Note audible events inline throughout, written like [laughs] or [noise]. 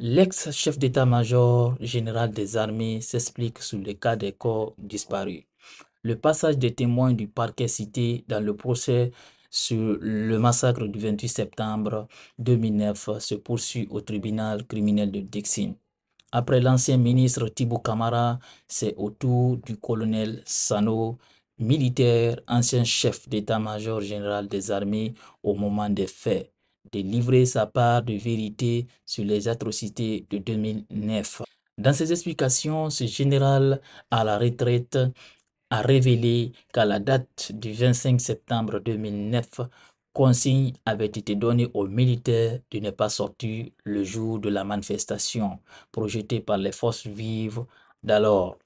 L'ex-chef d'état-major général des armées s'explique sur le cas des corps disparus. Le passage des témoins du parquet cité dans le procès sur le massacre du 28 septembre 2009 se poursuit au tribunal criminel de Dixine. Après l'ancien ministre Thibaut Camara, c'est au tour du colonel Sano, militaire, ancien chef d'état-major général des armées au moment des faits de livrer sa part de vérité sur les atrocités de 2009. Dans ses explications, ce général à la retraite a révélé qu'à la date du 25 septembre 2009, consigne avait été donnée aux militaires de ne pas sortir le jour de la manifestation projetée par les forces vives d'alors.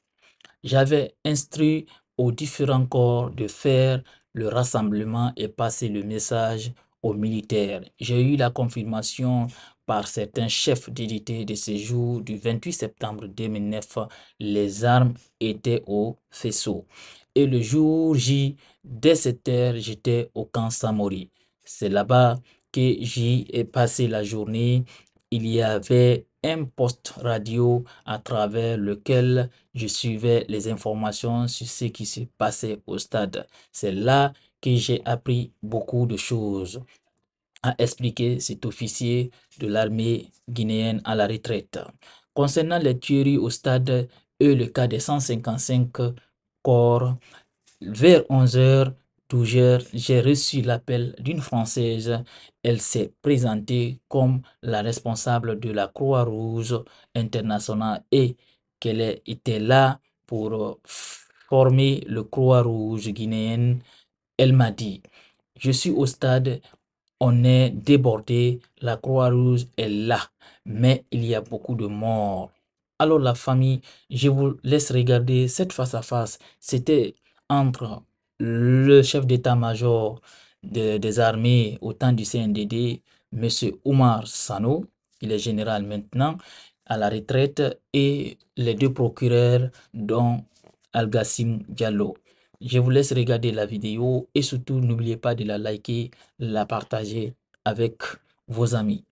J'avais instruit aux différents corps de faire le rassemblement et passer le message aux militaires. J'ai eu la confirmation par certains chefs d'unité de jour du 28 septembre 2009, les armes étaient au faisceau. Et le jour J, dès cette heure, j'étais au camp Samori. C'est là-bas que j'y ai passé la journée. Il y avait un poste radio à travers lequel je suivais les informations sur ce qui se passait au stade. C'est là que j'ai appris beaucoup de choses, a expliqué cet officier de l'armée guinéenne à la retraite. Concernant les tueries au stade E, le cas des 155 corps, vers 11h, j'ai reçu l'appel d'une Française. Elle s'est présentée comme la responsable de la Croix-Rouge internationale et qu'elle était là pour former le Croix-Rouge guinéenne elle m'a dit, je suis au stade, on est débordé, la Croix-Rouge est là, mais il y a beaucoup de morts. Alors la famille, je vous laisse regarder cette face-à-face. C'était entre le chef d'état-major des armées au temps du CNDD, M. Omar Sano, il est général maintenant, à la retraite, et les deux procureurs, dont al ghassim Diallo. Je vous laisse regarder la vidéo et surtout n'oubliez pas de la liker, la partager avec vos amis.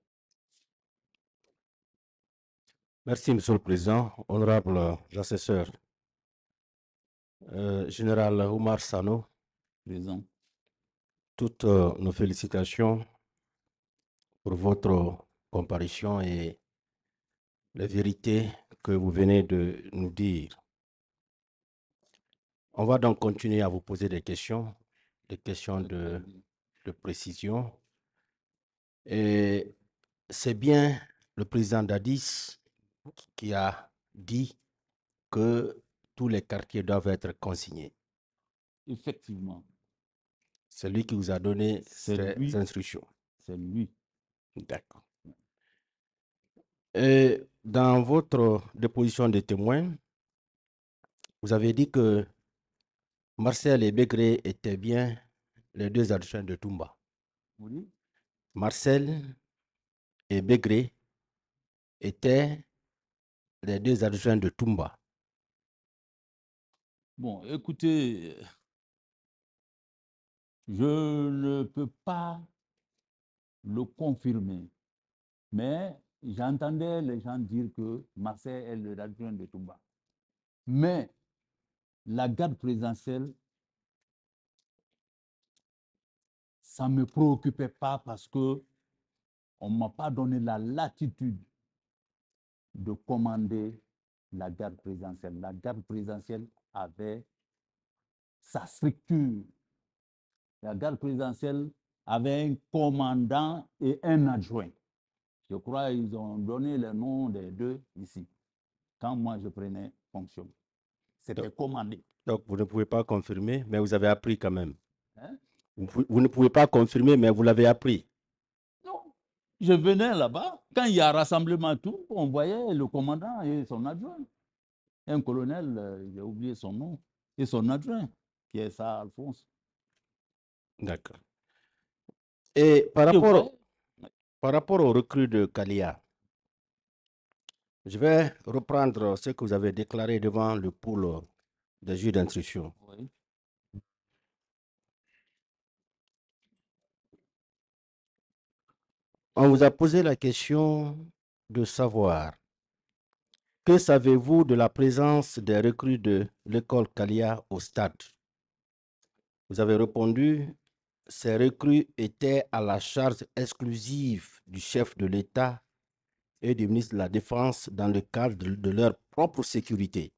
Merci, Monsieur le Président. Honorable l'assesseur euh, général Omar Sano. Toutes euh, nos félicitations pour votre comparution et la vérité que vous venez de nous dire. On va donc continuer à vous poser des questions, des questions de, précision. Et c'est bien le président Dadis qui a dit que tous les quartiers doivent être consignés. Effectivement. C'est lui qui vous a donné ces instructions. C'est lui. D'accord. Et dans votre déposition de témoin, vous avez dit que Marcel et Bégré étaient bien les deux adjoints de Toumba. Oui. Marcel et Bégré étaient les deux adjoints de Toumba. Bon, écoutez, je ne peux pas le confirmer, mais j'entendais les gens dire que Marcel est l'adjoint de Toumba. Mais la garde présidentielle, ça ne me préoccupait pas parce que on ne m'a pas donné la latitude de commander la garde présidentielle. La garde présidentielle avait sa structure. La garde présidentielle avait un commandant et un adjoint. Je crois qu'ils ont donné le nom des deux ici, quand moi je prenais fonction. C'était commandé. Donc, vous ne pouvez pas confirmer, mais vous avez appris quand même. Hein? Vous, ne pouvez pas confirmer, mais vous l'avez appris. Non. Je venais là-bas. Quand il y a rassemblement, tout, on voyait le commandant et son adjoint. Un colonel, euh, j'ai oublié son nom, et son adjoint, qui est ça, Alphonse. D'accord. Et par rapport, par rapport de Kalia, je vais reprendre ce que vous avez déclaré devant le pôle des juges d'instruction. On vous a posé la question de savoir que savez-vous de la présence des recrues de l'école Kalia au stade Vous avez répondu, ces recrues étaient à la charge exclusive du chef de l'État et du ministre de la Défense dans le cadre de, leur propre sécurité.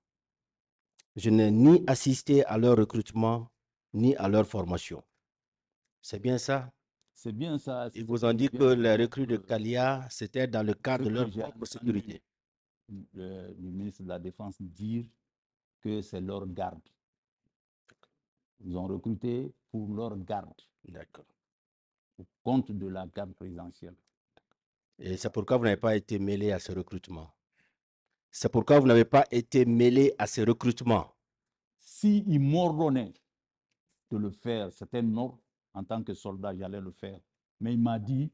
Je n'ai ni assisté à leur recrutement ni à leur formation. C'est bien ça C'est bien ça. Ils vous ont dit que les recrues de Kalia, c'était dans le cadre de leur propre sécurité. Le, ministre de la Défense dire que c'est leur garde. Ils ont recruté pour leur garde. D'accord. Au compte de la garde présidentielle. Et c'est pourquoi vous n'avez pas été mêlé à ce recrutement. C'est pourquoi vous n'avez pas été mêlé à ce recrutement. S'il il m'ordonnait de le faire, c'était mort En tant que soldat, j'allais le faire. Mais il m'a dit,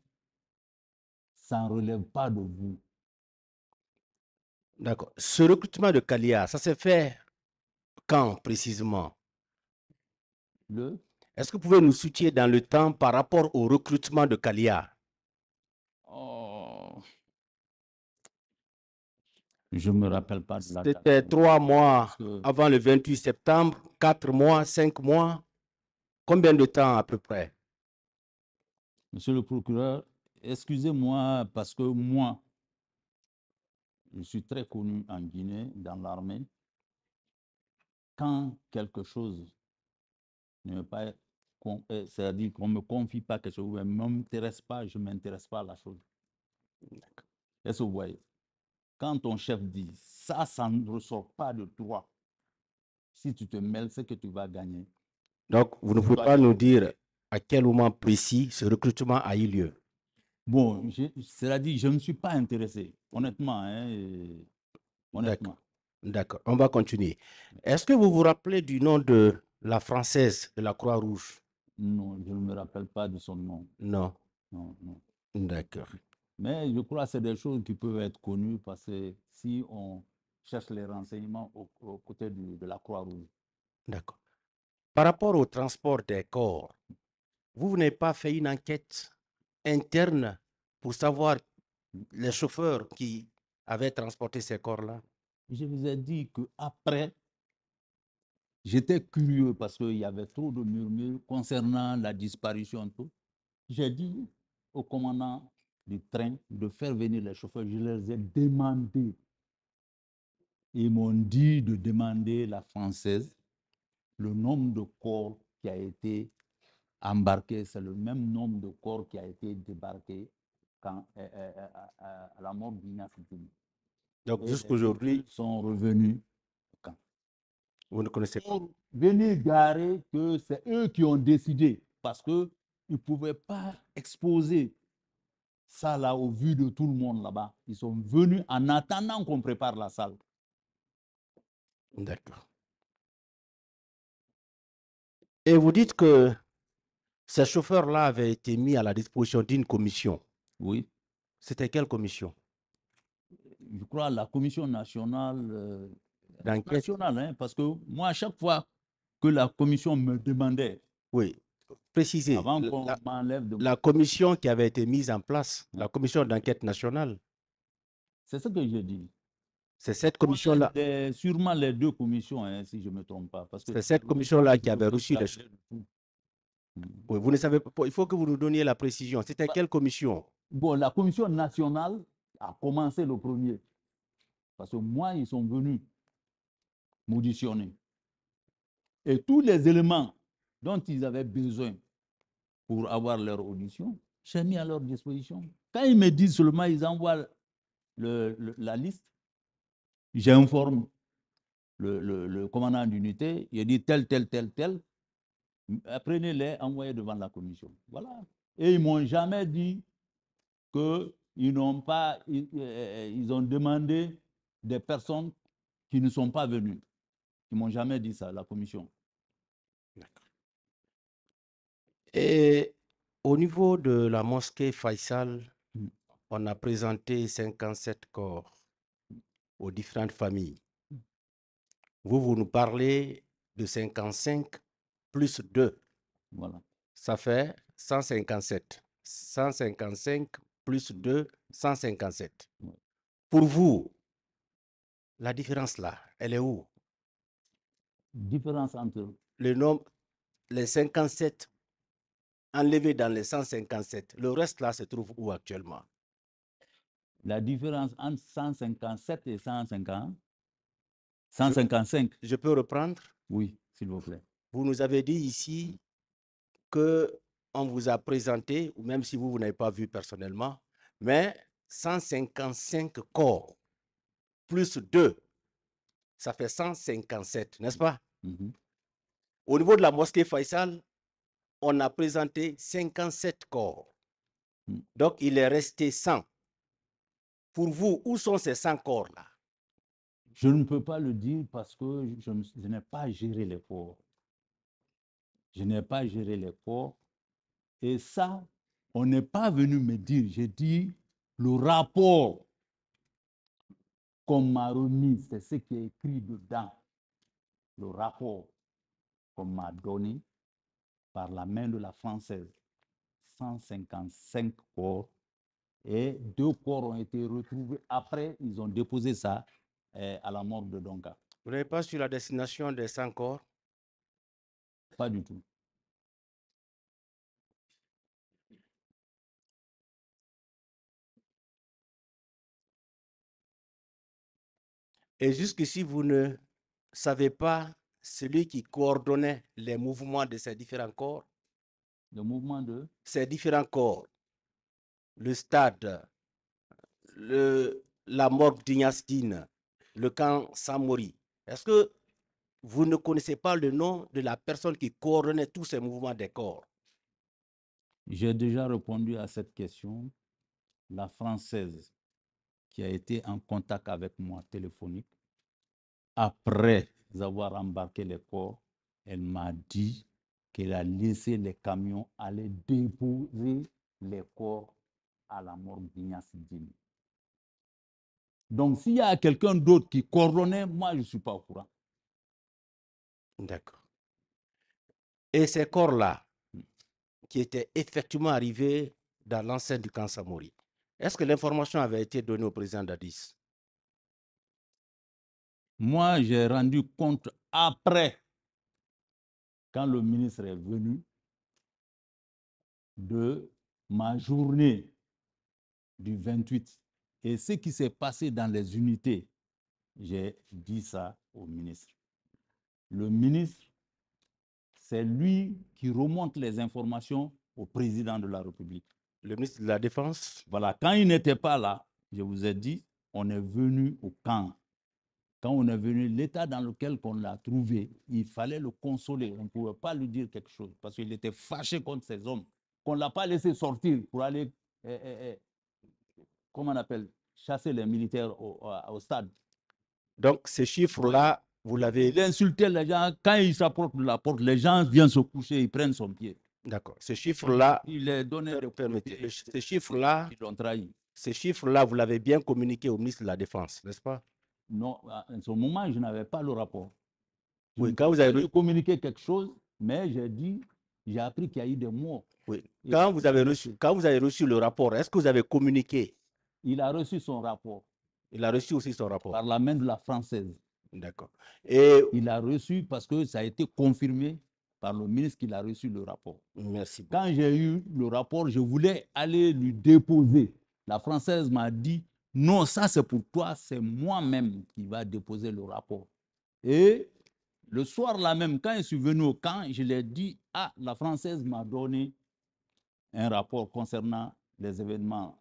ça ne relève pas de vous. D'accord. Ce recrutement de Kalia, ça s'est fait quand précisément le... Est-ce que vous pouvez nous soutenir dans le temps par rapport au recrutement de Kalia Je me rappelle pas de C'était trois mois avant le 28 septembre, quatre mois, cinq mois. Combien de temps à peu près Monsieur le procureur, excusez-moi parce que moi, je suis très connu en Guinée, dans l'armée. Quand quelque chose ne pas, euh, c'est-à-dire qu'on me confie pas quelque chose, je m'intéresse pas, je ne m'intéresse pas à la chose. Est-ce que vous voyez quand ton chef dit ça, ça ne ressort pas de toi. Si tu te mêles, c'est que tu vas gagner. Donc, vous ne pouvez pas nous dire à quel moment précis ce recrutement a eu lieu. Bon, cela dit, je ne suis pas intéressé, honnêtement. Hein, D'accord, on va continuer. Est-ce que vous vous rappelez du nom de la Française de la Croix-Rouge Non, je ne me rappelle pas de son nom. Non. Non, non. D'accord. Mais je crois que c'est des choses qui peuvent être connues parce que si on cherche les renseignements aux, côté côtés de la Croix-Rouge. D'accord. Par rapport au transport des corps, vous n'avez pas fait une enquête interne pour savoir les chauffeurs qui avaient transporté ces corps-là Je vous ai dit qu'après, j'étais curieux parce qu'il y avait trop de murmures concernant la disparition. J'ai dit au commandant du train de faire venir les chauffeurs. Je les ai demandé. Ils m'ont dit de demander la française le nombre de corps qui a été embarqué. C'est le même nombre de corps qui a été débarqué quand, euh, euh, euh, à la mort d'Inafoutini. Donc jusqu'aujourd'hui. Ils sont revenus Vous ne connaissez pas. Venez garer que c'est eux qui ont décidé parce qu'ils ne pouvaient pas exposer ça, là, au vu de tout le monde là-bas, ils sont venus en attendant qu'on prépare la salle. D'accord. Et vous dites que ces chauffeurs-là avaient été mis à la disposition d'une commission. Oui. C'était quelle commission Je crois la commission nationale. Euh, hein, parce que moi, à chaque fois que la commission me demandait oui préciser, la, commission qui avait été mise en place, la commission d'enquête nationale. C'est ce que je dis. C'est cette commission-là. Sûrement les deux commissions, hein, si je ne me trompe pas. C'est cette commission-là qui avait reçu les choses. Hmm. vous ne savez pas. Il faut que vous nous donniez la précision. C'était bah, quelle commission Bon, la commission nationale a commencé le premier. Parce que moi, ils sont venus m'auditionner. Et tous les éléments dont ils avaient besoin pour avoir leur audition, j'ai mis à leur disposition. Quand ils me disent seulement, ils envoient la liste, j'informe le, le, commandant d'unité, il dit tel, tel, tel, tel, prenez-les, envoyez devant la commission. Voilà. Et ils m'ont jamais dit qu'ils n'ont pas, ils, euh, euh, ils ont demandé des personnes qui ne sont pas venues. Ils m'ont jamais dit ça, la commission. Et au niveau de la mosquée Faisal, mmh. on a présenté 57 corps aux différentes familles. Mmh. Vous, vous nous parlez de 55 plus 2. Voilà. Ça fait 157. 155 plus 2, 157. Pour vous, la différence là, elle est où Différence entre le nombre, les 57 enlevé dans les 157. Le reste là se trouve où actuellement La différence entre 157 et 150 155. Je, peux reprendre Oui, s'il vous plaît. Vous nous avez dit ici que on vous a présenté, ou même si vous, vous n'avez pas vu personnellement, mais 155 corps plus 2, ça fait 157, n'est-ce pas mm-hmm. Au niveau de la mosquée Faisal, on a présenté 57 corps. Hmm. Donc, il est resté 100. Pour vous, où sont ces 100 corps-là Je ne peux pas le dire parce que je, n'ai pas géré les corps. Je n'ai pas géré les corps. Et ça, on n'est pas venu me dire. J'ai dit le rapport qu'on m'a remis, c'est ce qui est écrit dedans. Le rapport qu'on m'a donné, par la main de la Française. 155 corps. Et deux corps ont été retrouvés. Après, ils ont déposé ça euh, à la mort de Donka. Vous n'avez pas sur la destination des 100 corps Pas du tout. Et jusqu'ici, vous ne savez pas celui qui coordonnait les mouvements de ces différents corps. Le mouvement de Ces différents corps. Le stade, la mort d'Ignastine, le camp Samori. Est-ce que vous ne connaissez pas le nom de la personne qui coordonnait tous ces mouvements des corps J'ai déjà répondu à cette question. La Française qui a été en contact avec moi téléphonique après avoir embarqué les corps, elle m'a dit qu'elle a laissé les camions aller déposer les corps à la mort d'Ignacidine. Donc, s'il y a quelqu'un d'autre qui coronnait, moi, je ne suis pas au courant. D'accord. Et ces corps-là, qui étaient effectivement arrivés dans l'enceinte du camp Samori, est-ce que l'information avait été donnée au président Dadis moi, j'ai rendu compte après, quand le ministre est venu, de ma journée du 28 et ce qui s'est passé dans les unités. J'ai dit ça au ministre. Le ministre, c'est lui qui remonte les informations au président de la République. Le ministre de la Défense Voilà, quand il n'était pas là, je vous ai dit, on est venu au camp quand on est venu, l'état dans lequel on l'a trouvé, il fallait le consoler. On ne pouvait pas lui dire quelque chose parce qu'il était fâché contre ces hommes. Qu'on ne l'a pas laissé sortir pour aller, eh, eh, eh, comment on appelle, chasser les militaires au, stade. Donc ces chiffres-là, vous l'avez... Il insultait les gens. Quand il s'approche de la porte, les gens viennent se coucher, ils prennent son pied. D'accord. Ces chiffres-là... Il les donnait... ces chiffres-là... Ils ont trahi. Ces chiffres-là, vous l'avez bien communiqué au ministre de la Défense, n'est-ce pas non, en ce moment, je n'avais pas le rapport. Je oui, quand vous avez communiqué quelque chose, mais j'ai dit, j'ai appris qu'il y a eu des morts. Oui. Quand, vous avez reçu, quand vous avez reçu le rapport, est-ce que vous avez communiqué Il a reçu son rapport. Il a reçu aussi son rapport. Par la main de la française. D'accord. Et il a reçu parce que ça a été confirmé par le ministre qu'il a reçu le rapport. Merci. Quand j'ai eu le rapport, je voulais aller lui déposer. La française m'a dit non, ça c'est pour toi, c'est moi-même qui va déposer le rapport. Et le soir là même, quand je suis venu au camp, je lui ai dit, ah, la Française m'a donné un rapport concernant les événements.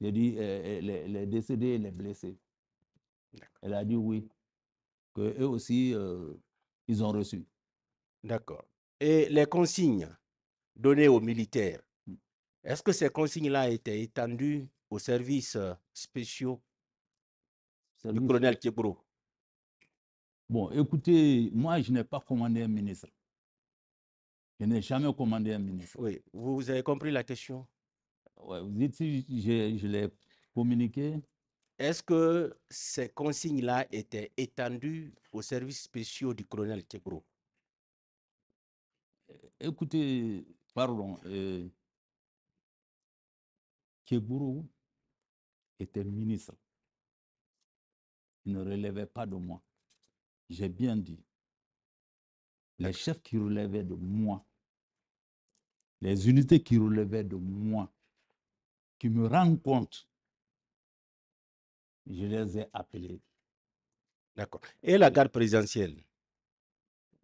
J'ai dit, eh, eh, les, décédés et les blessés. Elle a dit oui, que aussi, euh, ils ont reçu. D'accord. Et les consignes données aux militaires, hmm. est-ce que ces consignes-là étaient étendues aux services spéciaux du colonel Kebro Bon, écoutez, moi, je n'ai pas commandé un ministre. Je n'ai jamais commandé un ministre. Oui, vous avez compris la question Oui, Vous dites si je, l'ai communiqué. Est-ce que ces consignes-là étaient étendues aux services spéciaux du colonel Kebro Écoutez, pardon, euh, était ministre. Il ne relevait pas de moi. J'ai bien dit. Les chefs qui relevaient de moi, les unités qui relevaient de moi, qui me rendent compte, je les ai appelés. D'accord. Et la garde présidentielle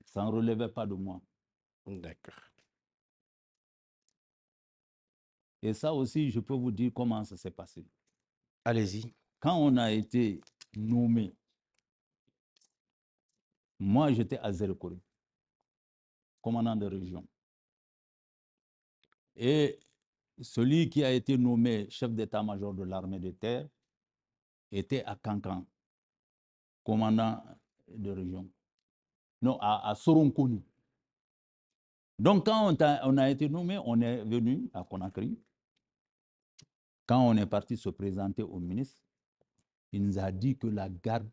Ça ne relevait pas de moi. D'accord. Et ça aussi, je peux vous dire comment ça s'est passé. Allez-y. Quand on a été nommé, moi j'étais à Zerkoury, commandant de région. Et celui qui a été nommé chef d'état-major de l'armée de terre était à Kankan, commandant de région. Non, à, Soronkouni. Donc, quand on a, été nommé, on est venu à Conakry. Quand on est parti se présenter au ministre, il nous a dit que la garde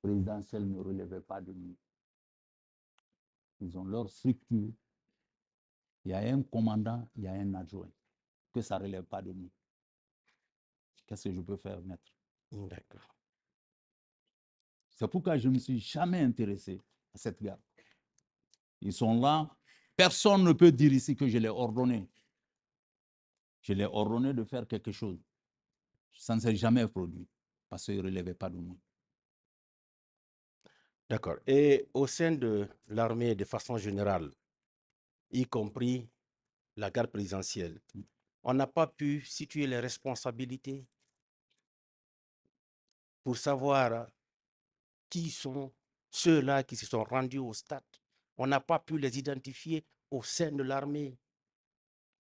présidentielle ne relevait pas de nous. Ils ont leur structure. Il y a un commandant, il y a un adjoint. Que ça ne relève pas de nous. Qu'est-ce que je peux faire, maître D'accord. C'est pourquoi je ne me suis jamais intéressé à cette garde. Ils sont là. Personne ne peut dire ici que je l'ai ordonné. Je l'ai ordonné de faire quelque chose. Ça ne s'est jamais produit parce qu'il ne relevait pas de moi. D'accord. Et au sein de l'armée, de façon générale, y compris la garde présidentielle, on n'a pas pu situer les responsabilités pour savoir qui sont ceux-là qui se sont rendus au stade. On n'a pas pu les identifier au sein de l'armée.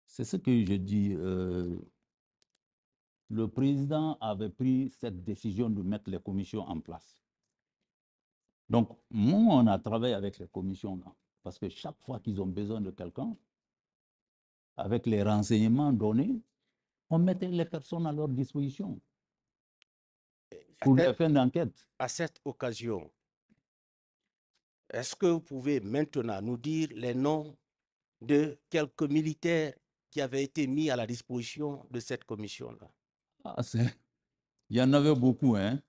C'est ce que je dis. Euh, le président avait pris cette décision de mettre les commissions en place. Donc, moi, on a travaillé avec les commissions, parce que chaque fois qu'ils ont besoin de quelqu'un, avec les renseignements donnés, on mettait les personnes à leur disposition pour les fins d'enquête. À cette occasion, est-ce que vous pouvez maintenant nous dire les noms de quelques militaires qui avaient été mis à la disposition de cette commission-là ah, Il y en avait beaucoup, hein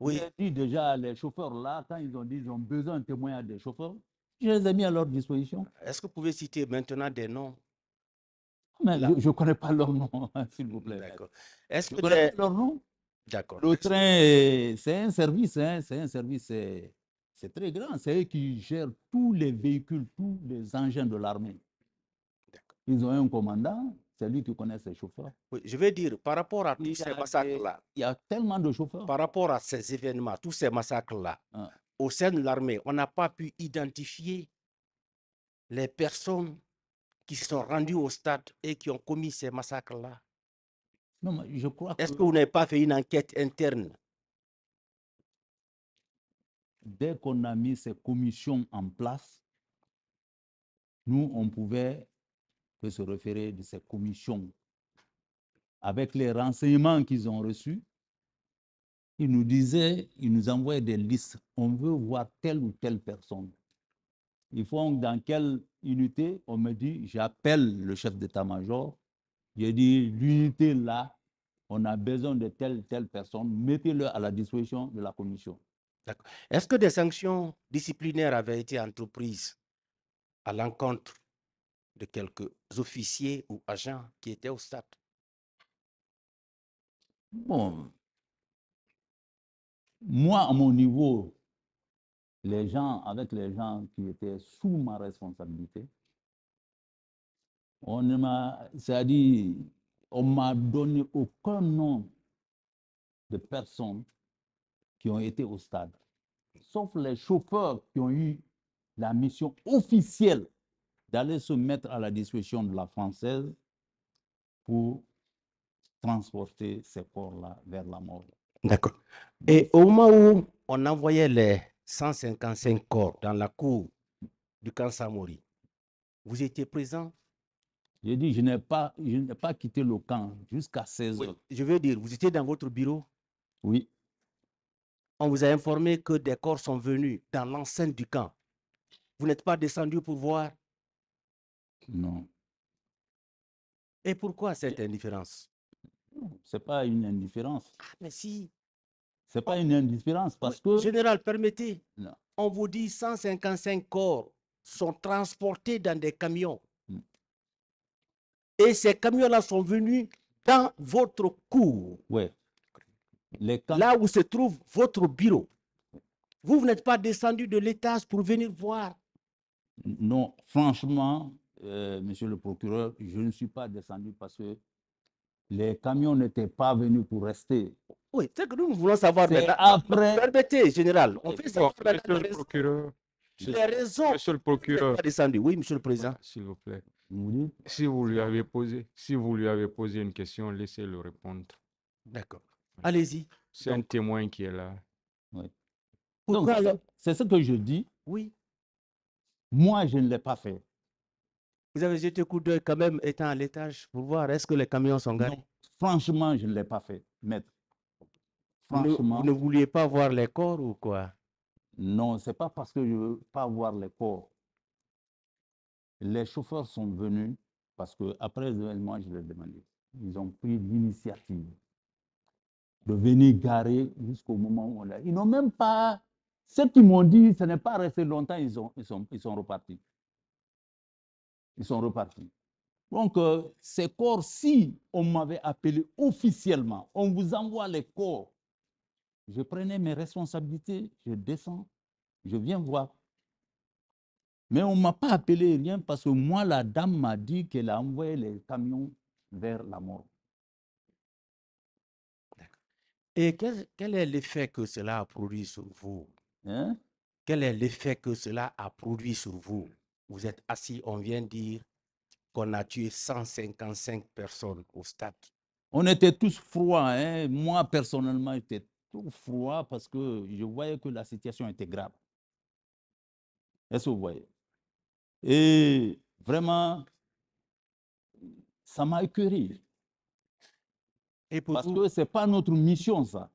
Oui. dit déjà, les chauffeurs-là, quand ils ont dit qu'ils ont besoin de témoignages des chauffeurs, je les ai mis à leur disposition. Est-ce que vous pouvez citer maintenant des noms ah, je ne connais pas leurs noms, [laughs] s'il vous plaît. D'accord. Est-ce que connais connaissez leurs noms D'accord. Le train, c'est un service, hein, c'est un service, c'est très grand. C'est eux qui gèrent tous les véhicules, tous les engins de l'armée. Ils ont un commandant, c'est lui qui connaît ses chauffeurs. je veux dire, par rapport à tous ces massacres-là. Il y a tellement de chauffeurs. Par rapport à ces événements, tous ces massacres-là, ah. au sein de l'armée, on n'a pas pu identifier les personnes qui se sont rendues au stade et qui ont commis ces massacres-là. je crois Est-ce que vous n'avez pas fait une enquête interne Dès qu'on a mis ces commissions en place, nous, on pouvait peut se référer de ces commissions. Avec les renseignements qu'ils ont reçus, ils nous disaient, ils nous envoyaient des listes. On veut voir telle ou telle personne. Ils font dans quelle unité On me dit, j'appelle le chef d'état-major. J'ai dit, l'unité là, on a besoin de telle telle personne. Mettez-le à la disposition de la commission. Est-ce que des sanctions disciplinaires avaient été entreprises à l'encontre de quelques officiers ou agents qui étaient au stade. Bon, moi, à mon niveau, les gens, avec les gens qui étaient sous ma responsabilité, on m'a, c'est-à-dire, on m'a donné aucun nom de personnes qui ont été au stade, sauf les chauffeurs qui ont eu la mission officielle d'aller se mettre à la disposition de la française pour transporter ces corps-là vers la mort. D'accord. Et au moment où on envoyait les 155 corps dans la cour du camp Samori, vous étiez présent J'ai dit, je n'ai pas, je n'ai pas quitté le camp jusqu'à 16 heures. je veux dire, vous étiez dans votre bureau Oui. On vous a informé que des corps sont venus dans l'enceinte du camp. Vous n'êtes pas descendu pour voir non. Et pourquoi cette indifférence C'est pas une indifférence. Ah, mais si. C'est pas oh. une indifférence parce que. Général, permettez. On vous dit 155 corps sont transportés dans des camions. Hmm. Et ces camions-là sont venus dans votre cour. Ouais. Là où se trouve votre bureau. Vous, vous n'êtes pas descendu de l'étage pour venir voir. Non, franchement, euh, monsieur le procureur, je ne suis pas descendu parce que les camions n'étaient pas venus pour rester. Oui, c'est que nous voulons savoir maintenant. Après... Permettez, général, on euh, fait ça. monsieur le procureur. Monsieur, Monsieur le procureur. Pas descendu. Oui, monsieur le président. Ah, s'il vous plaît. Si vous lui avez posé, si vous lui avez posé une question, laissez-le répondre. D'accord. Allez-y. C'est un témoin qui est là. Oui. c'est ce que je dis. Oui. Moi, je ne l'ai pas fait. Vous avez jeté coup d'œil quand même, étant à l'étage, pour voir est-ce que les camions sont garés non, Franchement, je ne l'ai pas fait, maître. Franchement. Vous ne, vouliez pas voir les corps ou quoi Non, c'est pas parce que je veux pas voir les corps. Les chauffeurs sont venus parce que après l'événement, je les ai demandé. Ils ont pris l'initiative de venir garer jusqu'au moment où on l'a. Ils n'ont même pas. Ceux qui m'ont dit, ce n'est pas resté longtemps, ils, ont, ils, sont, ils sont repartis. Ils sont repartis. Donc, euh, ces corps, si on m'avait appelé officiellement, on vous envoie les corps, je prenais mes responsabilités, je descends, je viens voir. Mais on ne m'a pas appelé rien parce que moi, la dame m'a dit qu'elle a envoyé les camions vers la mort. Et quel, est l'effet que cela a produit sur vous hein Quel est l'effet que cela a produit sur vous vous êtes assis, on vient dire qu'on a tué 155 personnes au stade. On était tous froids. Hein. Moi, personnellement, j'étais tout froid parce que je voyais que la situation était grave. Est-ce que vous voyez Et vraiment, ça m'a écœuré. parce que ce n'est pas notre mission, ça.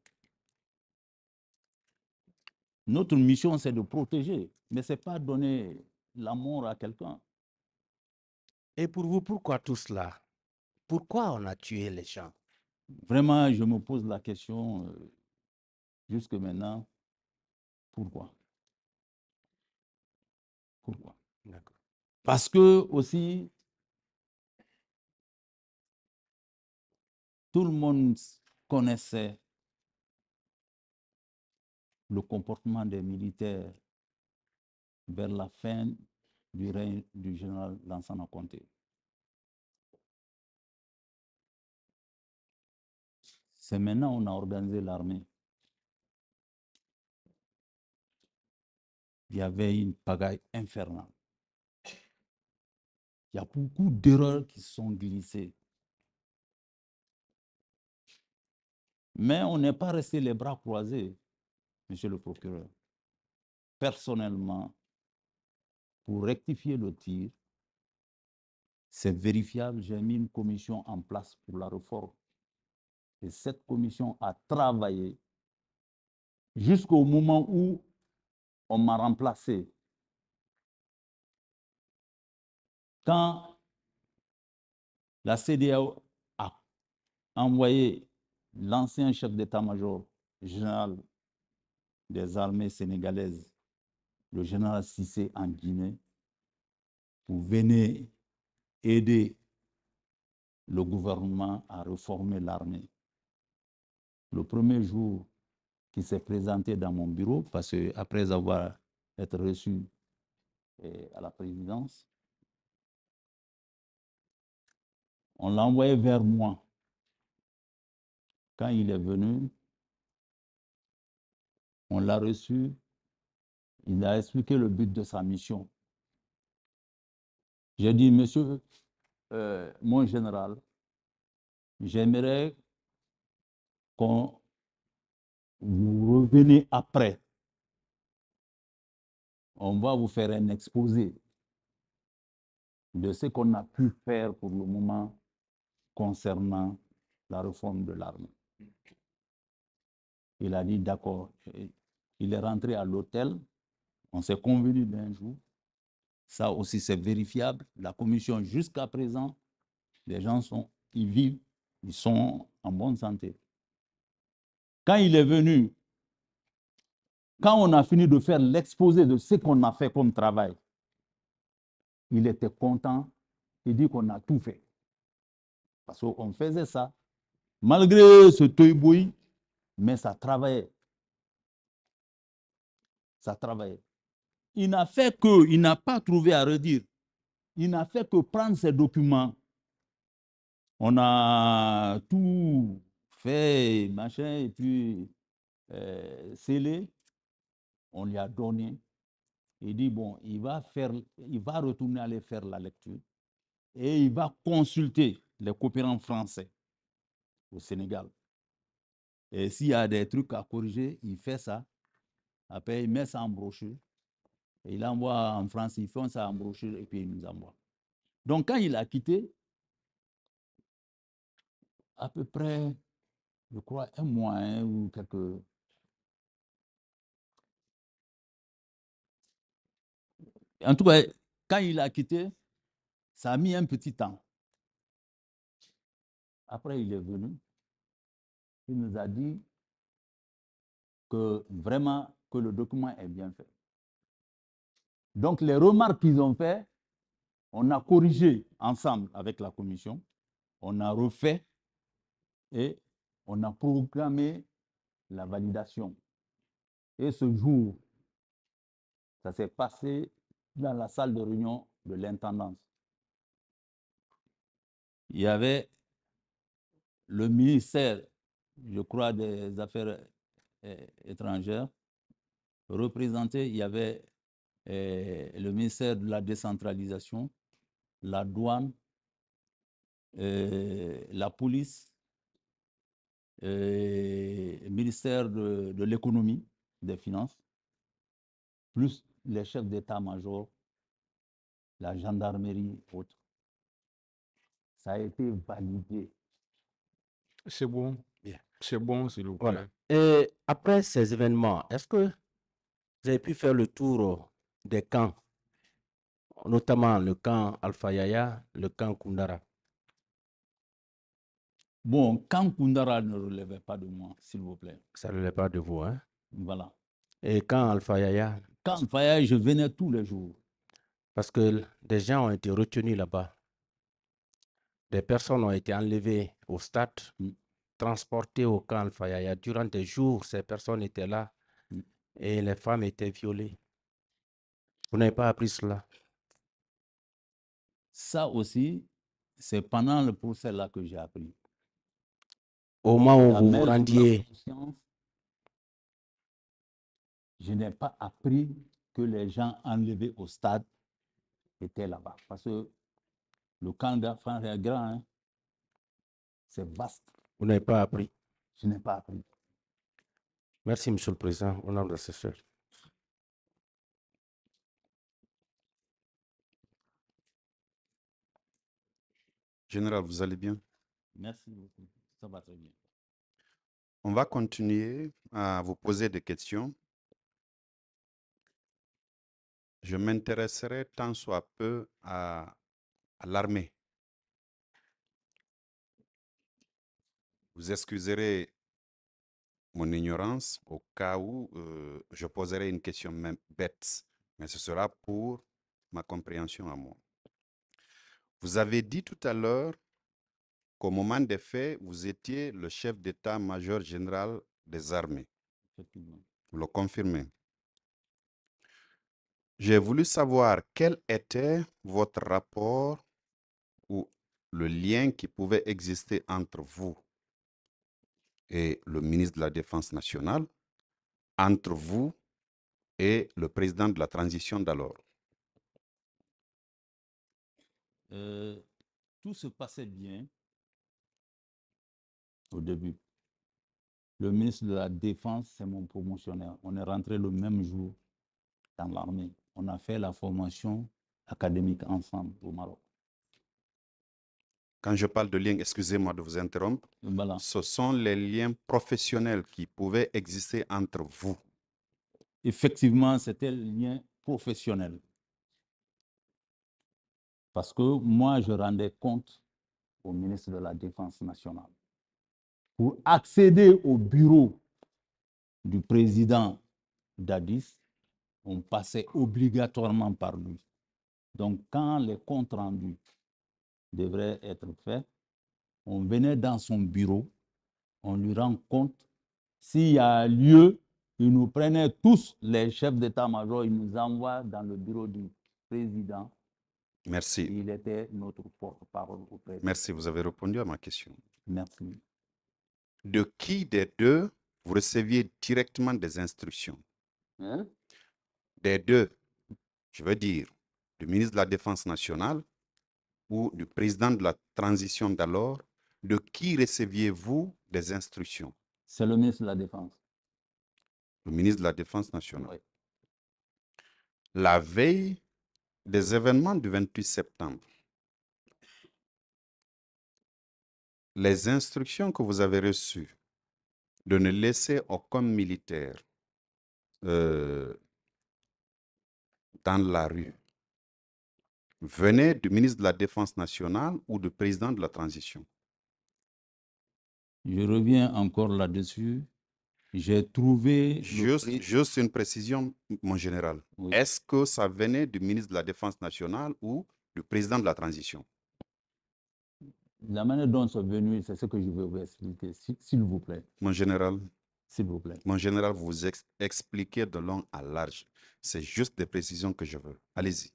Notre mission, c'est de protéger, mais ce n'est pas donner l'amour à quelqu'un. Et pour vous, pourquoi tout cela Pourquoi on a tué les gens Vraiment, je me pose la question euh, jusque maintenant, pourquoi Pourquoi Parce que aussi, tout le monde connaissait le comportement des militaires vers la fin du règne du général Lansana Conté. C'est maintenant qu'on a organisé l'armée. Il y avait une pagaille infernale. Il y a beaucoup d'erreurs qui sont glissées. Mais on n'est pas resté les bras croisés, monsieur le procureur. Personnellement, pour rectifier le tir. C'est vérifiable, j'ai mis une commission en place pour la réforme. Et cette commission a travaillé jusqu'au moment où on m'a remplacé. Quand la CDAO a envoyé l'ancien chef d'état-major général des armées sénégalaises le général Sissé en Guinée pour venir aider le gouvernement à réformer l'armée. Le premier jour qu'il s'est présenté dans mon bureau, parce qu'après avoir été reçu eh, à la présidence, on l'a envoyé vers moi. Quand il est venu, on l'a reçu il a expliqué le but de sa mission. J'ai dit, monsieur, euh, mon général, j'aimerais qu'on vous revenez après. On va vous faire un exposé de ce qu'on a pu faire pour le moment concernant la réforme de l'armée. Il a dit d'accord. Il est rentré à l'hôtel. On s'est convenu d'un jour. Ça aussi, c'est vérifiable. La commission, jusqu'à présent, les gens sont, ils vivent, ils sont en bonne santé. Quand il est venu, quand on a fini de faire l'exposé de ce qu'on a fait comme travail, il était content. Il dit qu'on a tout fait. Parce qu'on faisait ça. Malgré ce toy mais ça travaillait. Ça travaillait il n'a fait que, il n'a pas trouvé à redire. Il n'a fait que prendre ses documents. On a tout fait, machin, et puis euh, scellé. On lui a donné. Il dit, bon, il va, faire, il va retourner aller faire la lecture et il va consulter les coopérants français au Sénégal. Et s'il y a des trucs à corriger, il fait ça. Après, il met ça en brochure il envoie en France, ils font ça en brochure et puis il nous envoie. Donc quand il a quitté, à peu près, je crois, un mois hein, ou quelques... En tout cas, quand il a quitté, ça a mis un petit temps. Après, il est venu. Il nous a dit que vraiment, que le document est bien fait. Donc, les remarques qu'ils ont faites, on a corrigé ensemble avec la commission, on a refait et on a programmé la validation. Et ce jour, ça s'est passé dans la salle de réunion de l'intendance. Il y avait le ministère, je crois, des Affaires euh, étrangères représenté. Il y avait eh, le ministère de la décentralisation, la douane, eh, la police, le eh, ministère de, de l'économie, des finances, plus les chefs d'état-major, la gendarmerie, autres. Ça a été validé. C'est bon. C'est bon, s'il vous plaît. Et après ces événements, est-ce que vous avez pu faire le tour des camps, notamment le camp Alpha Yaya, le camp Kundara. Bon, camp Kundara ne relevait pas de moi, s'il vous plaît. Ça ne relevait pas de vous, hein? Voilà. Et camp Alpha Yaya? Quand Alpha Yaya, je venais tous les jours. Parce que des gens ont été retenus là-bas. Des personnes ont été enlevées au stade, mm. transportées au camp Alpha Yaya. Durant des jours, ces personnes étaient là mm. et les femmes étaient violées. Vous n'avez pas appris cela. Ça aussi, c'est pendant le procès-là que j'ai appris. Au moment où vous vous rendiez. Je n'ai pas appris que les gens enlevés au stade étaient là-bas. Parce que le camp dafrique est grand, hein. c'est vaste. Vous n'avez pas appris. Je n'ai pas appris. Merci, Monsieur le Président, au nom de la Général, vous allez bien Merci beaucoup. Ça va très bien. On va continuer à vous poser des questions. Je m'intéresserai tant soit peu à, l'armée. Vous excuserez mon ignorance au cas où euh, je poserai une question même bête, mais ce sera pour ma compréhension à moi. Vous avez dit tout à l'heure qu'au moment des faits, vous étiez le chef d'état-major général des armées. Vous le confirmez. J'ai voulu savoir quel était votre rapport ou le lien qui pouvait exister entre vous et le ministre de la Défense nationale, entre vous et le président de la transition d'alors. Euh, tout se passait bien au début. Le ministre de la Défense, c'est mon promotionnaire. On est rentré le même jour dans l'armée. On a fait la formation académique ensemble au Maroc. Quand je parle de liens, excusez-moi de vous interrompre, ce sont les liens professionnels qui pouvaient exister entre vous. Effectivement, c'était le lien professionnel. Parce que moi, je rendais compte au ministre de la Défense nationale. Pour accéder au bureau du président d'Addis, on passait obligatoirement par lui. Donc, quand les comptes rendus devraient être faits, on venait dans son bureau, on lui rend compte. S'il y a lieu, il nous prenait tous les chefs d'état-major, il nous envoie dans le bureau du président Merci. Il était notre porte-parole Merci, vous avez répondu à ma question. Merci. De qui des deux vous receviez directement des instructions hein? Des deux, je veux dire, du ministre de la Défense nationale ou du président de la transition d'alors, de qui receviez-vous des instructions C'est le ministre de la Défense. Le ministre de la Défense nationale. La veille des événements du 28 septembre, les instructions que vous avez reçues de ne laisser aucun militaire euh, dans la rue venaient du ministre de la Défense nationale ou du président de la transition. Je reviens encore là-dessus. J'ai trouvé. Juste, une précision, mon général. Est-ce que ça venait du ministre de la Défense nationale ou du président de la transition La manière dont c'est venu, c'est ce que je veux vous expliquer, s'il vous plaît. Mon général. S'il vous plaît. Mon général, vous expliquez de long à large. C'est juste des précisions que je veux. Allez-y.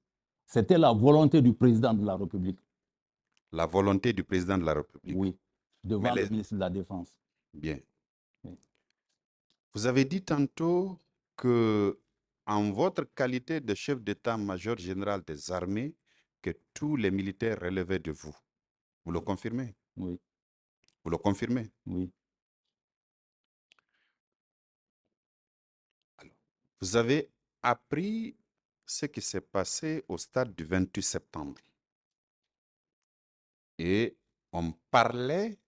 C'était la volonté du président de la République. La volonté du président de la République. Oui, devant les... le ministre de la Défense. Bien. Vous avez dit tantôt que, en votre qualité de chef d'état-major général des armées, que tous les militaires relevaient de vous. Vous le confirmez Oui. Vous le confirmez Oui. vous avez appris ce qui s'est passé au stade du 28 septembre. Et on parlait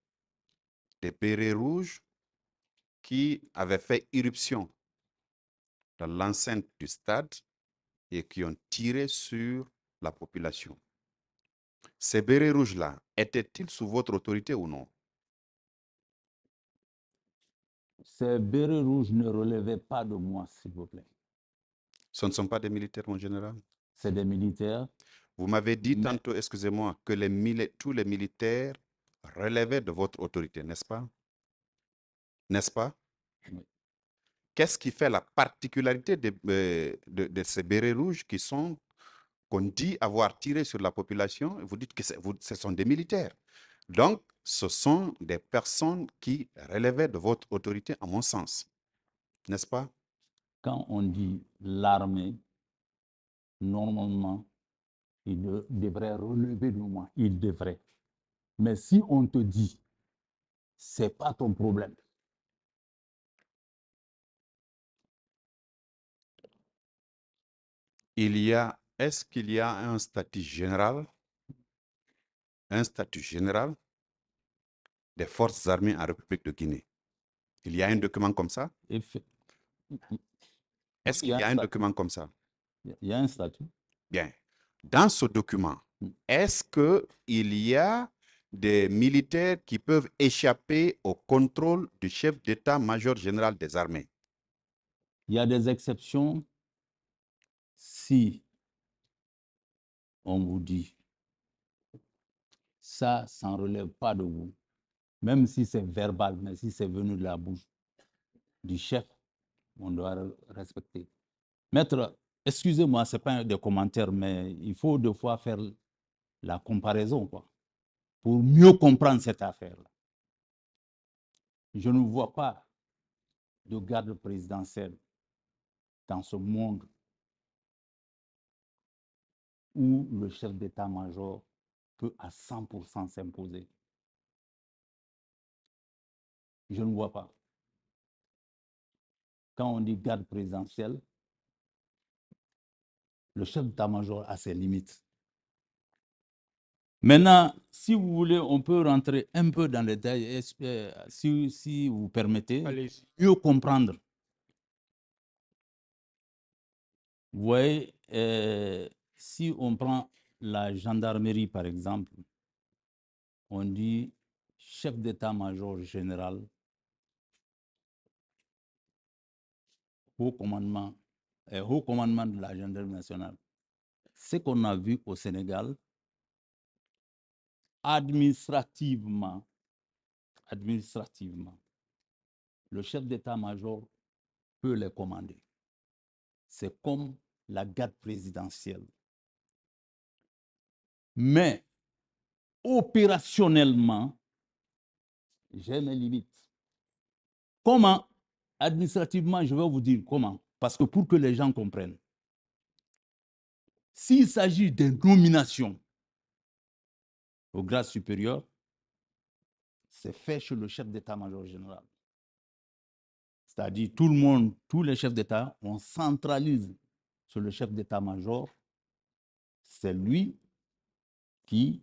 des pérés rouges qui avaient fait irruption dans l'enceinte du stade et qui ont tiré sur la population. Ces bérets rouges-là étaient-ils sous votre autorité ou non Ces bérets rouges ne relevaient pas de moi, s'il vous plaît. Ce ne sont pas des militaires, mon général C'est des militaires. Vous m'avez dit tantôt, excusez-moi, que tous les militaires relevaient de votre autorité, n'est-ce pas n'est-ce pas Qu'est-ce qui fait la particularité euh, de, ces bérets rouges qui sont qu'on dit avoir tiré sur la population, vous dites que ce sont des militaires. Donc, ce sont des personnes qui relevaient de votre autorité, à mon sens. N'est-ce pas Quand on dit l'armée, normalement, il devrait relever de moi. Il devrait. Mais si on te dit, c'est pas ton problème, y a, est-ce qu'il y a un statut général, un statut général des forces armées en République de Guinée Il y a un document comme ça Est-ce qu'il y a, un, un document comme ça Il y a un statut. Bien. Dans ce document, mm. est-ce qu'il y a des militaires qui peuvent échapper au contrôle du chef d'état-major général des armées Il y a des exceptions si on vous dit ça, ça ne relève pas de vous, même si c'est verbal, mais si c'est venu de la bouche du chef, on doit respecter. Maître, excusez-moi, ce n'est pas des commentaires, mais il faut deux fois faire la comparaison pour mieux comprendre cette affaire-là. Je ne vois pas de garde présidentielle dans ce monde où le chef d'état-major peut à 100% s'imposer. Je ne vois pas. Quand on dit garde présidentielle, le chef d'état-major a ses limites. Maintenant, si vous voulez, on peut rentrer un peu dans les détails, euh, si, vous permettez, mieux comprendre. Vous voyez, euh, si on prend la gendarmerie, par exemple, on dit chef d'état-major général au commandement, euh, commandement de la gendarmerie nationale. Ce qu'on a vu au Sénégal, administrativement, administrativement, le chef d'état-major peut les commander. C'est comme la garde présidentielle. Mais opérationnellement, j'ai mes limites. Comment Administrativement, je vais vous dire comment. Parce que pour que les gens comprennent, s'il s'agit d'une nomination au grade supérieur, c'est fait chez le chef d'état-major général. C'est-à-dire tout le monde, tous les chefs d'État, on centralise sur le chef d'état-major. C'est lui qui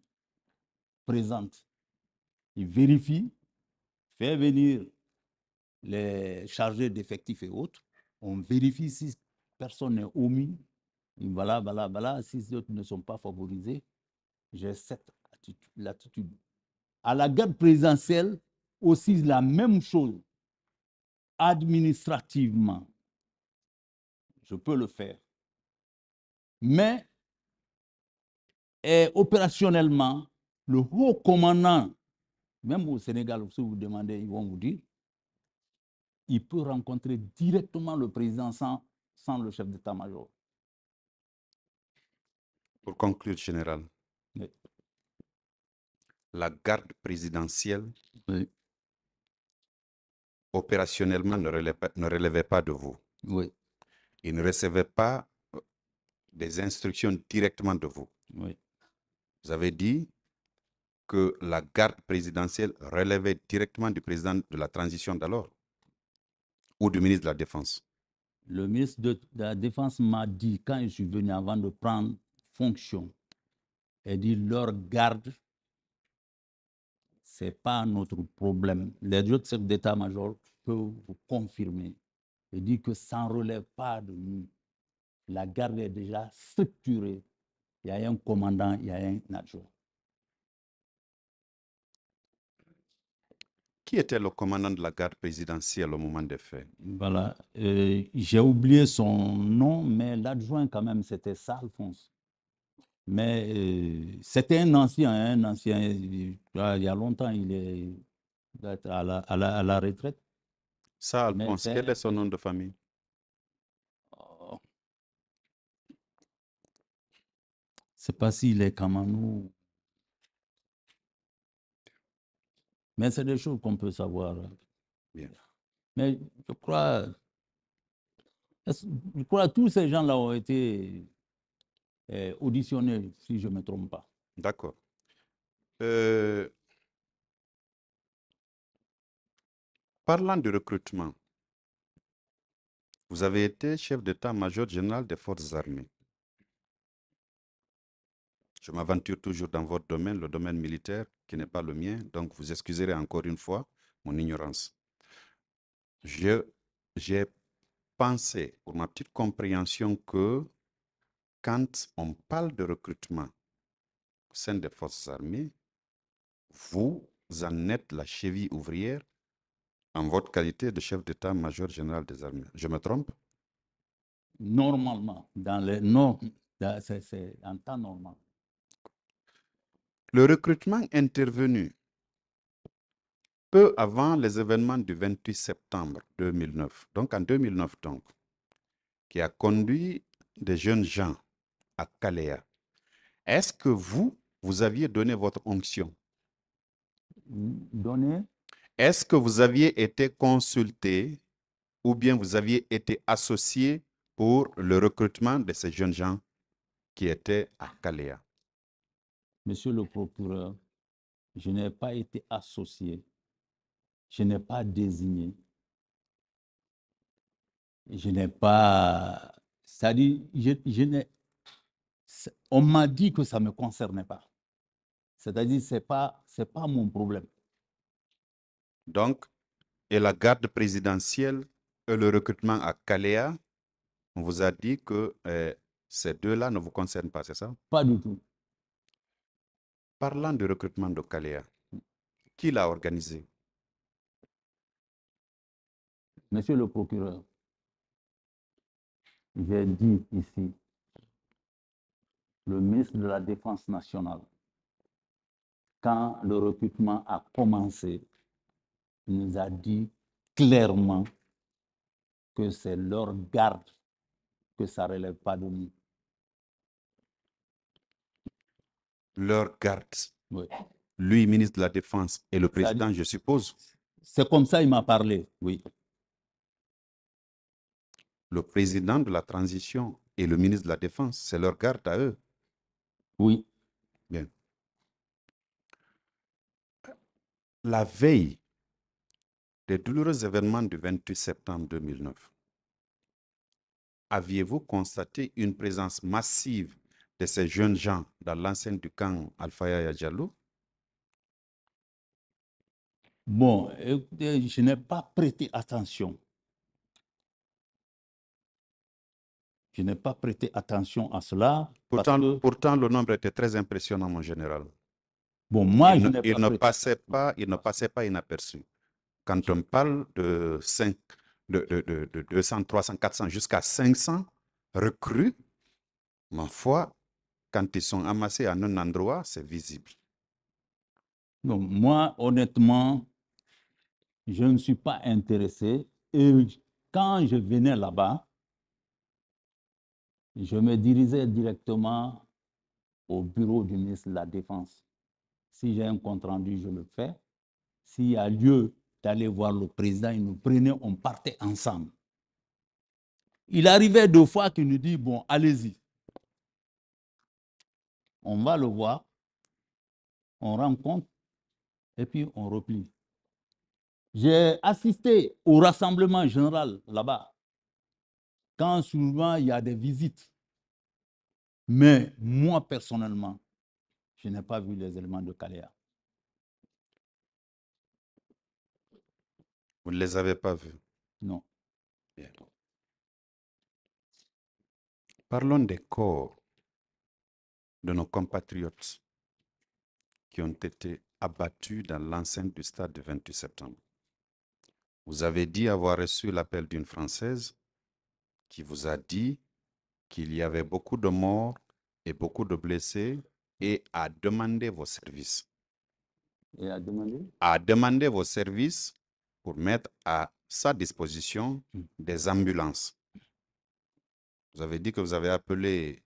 présente. Il vérifie, fait venir les chargés d'effectifs et autres. On vérifie si personne n'est omis. voilà, voilà, voilà. Si les autres ne sont pas favorisés, j'ai cette attitude. À la garde présidentielle, aussi la même chose. Administrativement, je peux le faire. Mais et opérationnellement, le haut commandant, même au Sénégal, si vous demandez, ils vont vous dire, il peut rencontrer directement le président sans, le chef d'état-major. Pour conclure, général, la garde présidentielle opérationnellement ne relevait, pas de vous. Oui. Il ne recevait pas euh, des instructions directement de vous. Oui. Vous avez dit que la garde présidentielle relevait directement du président de la transition d'alors ou du ministre de la Défense. Le ministre de, la Défense m'a dit, quand je suis venu avant de prendre fonction, il dit leur garde, ce n'est pas notre problème. Les autres d'état-major peuvent vous confirmer. Il dit que ça ne relève pas de nous. La garde est déjà structurée il y a un commandant, il y a un adjoint. Qui était le commandant de la garde présidentielle au moment des faits Voilà, euh, j'ai oublié son nom, mais l'adjoint quand même, c'était ça, Mais euh, c'était un ancien, hein, un ancien, il y a longtemps, il est à la, retraite. Ça, quel est son euh, nom de famille sais pas s'il est nous. Mais c'est des choses qu'on peut savoir. Hein. Bien. Mais je crois, je crois que tous ces gens-là ont été euh, auditionnés, si je ne me trompe pas. D'accord. Euh, parlant de recrutement, vous avez été chef d'état-major général des forces armées. Je m'aventure toujours dans votre domaine, le domaine militaire, qui n'est pas le mien, donc vous excuserez encore une fois mon ignorance. J'ai pensé, pour ma petite compréhension, que quand on parle de recrutement au sein des forces armées, vous en êtes la cheville ouvrière en votre qualité de chef d'état-major général des armées. Je me trompe Normalement, dans les c'est en temps normal. Le recrutement intervenu peu avant les événements du 28 septembre 2009, donc en 2009 donc, qui a conduit des jeunes gens à Caléa. Est-ce que vous, vous aviez donné votre onction Donné Est-ce que vous aviez été consulté ou bien vous aviez été associé pour le recrutement de ces jeunes gens qui étaient à Caléa Monsieur le procureur, je n'ai pas été associé, je n'ai pas désigné, je n'ai pas... C'est-à-dire, je, n'ai... On m'a dit que ça ne me concernait pas. C'est-à-dire, ce n'est pas, c'est pas mon problème. Donc, et la garde présidentielle et le recrutement à Caléa, on vous a dit que eh, ces deux-là ne vous concernent pas, c'est ça Pas du tout. Parlant du recrutement de Kalea, qui l'a organisé Monsieur le procureur, j'ai dit ici, le ministre de la Défense nationale, quand le recrutement a commencé, il nous a dit clairement que c'est leur garde, que ça ne relève pas de nous. leur garde. Lui, ministre de la Défense, et le président, je suppose. C'est comme ça il m'a parlé, oui. Le président de la transition et le ministre de la Défense, c'est leur garde à eux. Oui. Bien. La veille des douloureux événements du 28 septembre 2009, aviez-vous constaté une présence massive de ces jeunes gens dans l'enceinte du camp Alpha Yaya Bon, Bon, je n'ai pas prêté attention. Je n'ai pas prêté attention à cela. Pourtant, le nombre était très impressionnant, mon général. Bon, moi, il, ne, passait pas, il ne passait pas inaperçu. Quand on parle de 5, de, de 200, 300, 400, jusqu'à 500 recrues, ma foi, quand ils sont amassés à un endroit, c'est visible. Donc, moi, honnêtement, je ne suis pas intéressé. Et quand je venais là-bas, je me dirigeais directement au bureau du ministre de la Défense. Si j'ai un compte rendu, je le fais. S'il y a lieu d'aller voir le président, il nous prenait, on partait ensemble. Il arrivait deux fois qu'il nous dit, bon, allez-y on va le voir, on rend compte et puis on replie. J'ai assisté au rassemblement général là-bas, quand souvent il y a des visites. Mais moi, personnellement, je n'ai pas vu les éléments de Caléa. Vous ne les avez pas vus Non. Bien. Parlons des corps de nos compatriotes qui ont été abattus dans l'enceinte du stade du 28 septembre. Vous avez dit avoir reçu l'appel d'une Française qui vous a dit qu'il y avait beaucoup de morts et beaucoup de blessés et a demandé vos services. Et a demandé A demandé vos services pour mettre à sa disposition mm-hmm. des ambulances. Vous avez dit que vous avez appelé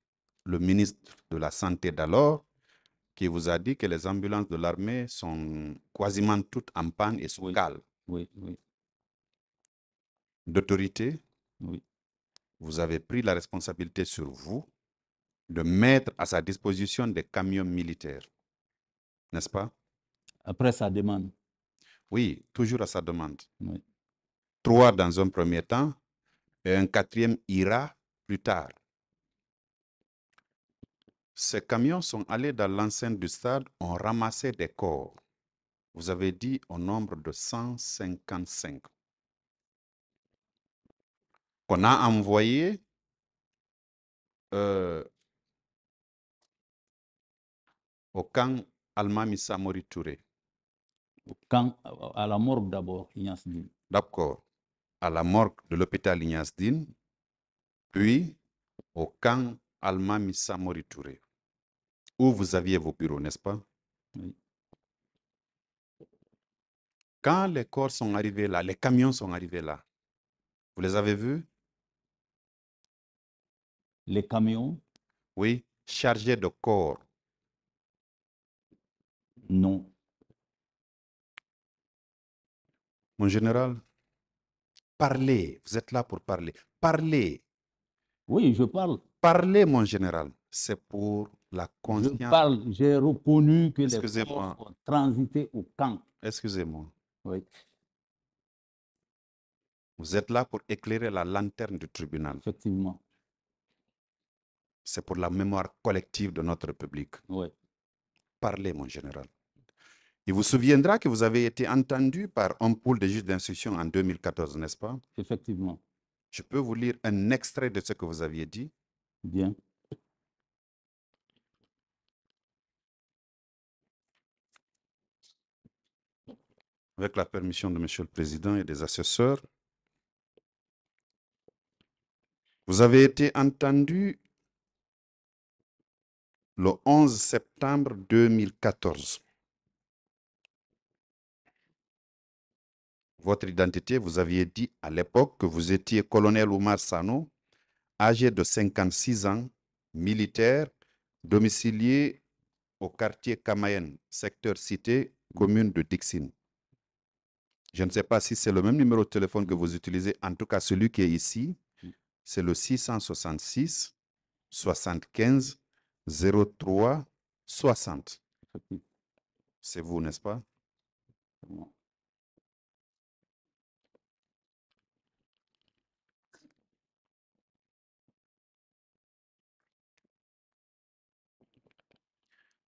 le ministre de la Santé d'alors, qui vous a dit que les ambulances de l'armée sont quasiment toutes en panne et sous oui, oui, oui. D'autorité, vous avez pris la responsabilité sur vous de mettre à sa disposition des camions militaires, n'est-ce pas Après sa demande. Oui, toujours à sa demande. Trois dans un premier temps et un quatrième ira plus tard. Ces camions sont allés dans l'enceinte du stade, ont ramassé des corps. Vous avez dit au nombre de 155. Qu'on a envoyé euh, au camp Almami Mori Touré. Au camp, à la morgue d'abord, Dine. D'accord. À la morgue de l'hôpital Dine, puis au camp Almami Mori Touré où vous aviez vos bureaux, n'est-ce pas oui. Quand les corps sont arrivés là, les camions sont arrivés là, vous les avez vus Les camions Oui, chargés de corps. Non. Mon général, parlez, vous êtes là pour parler. Parlez. Oui, je parle. Parlez, mon général, c'est pour la Je parle, j'ai reconnu que les gens ont transité au camp. Excusez-moi. Oui. Vous êtes là pour éclairer la lanterne du tribunal. Effectivement. C'est pour la mémoire collective de notre public. Oui. Parlez, mon général. Il vous souviendra que vous avez été entendu par un pôle de juges d'instruction en 2014, n'est-ce pas Effectivement. Je peux vous lire un extrait de ce que vous aviez dit Bien. avec la permission de Monsieur le Président et des assesseurs, vous avez été entendu le 11 septembre 2014. Votre identité, vous aviez dit à l'époque que vous étiez colonel Omar Sano, âgé de 56 ans, militaire, domicilié au quartier Kamayen, secteur cité, commune de Dixine. Je ne sais pas si c'est le même numéro de téléphone que vous utilisez. En tout cas, celui qui est ici, c'est le 666 75 03 60. C'est vous, n'est-ce pas?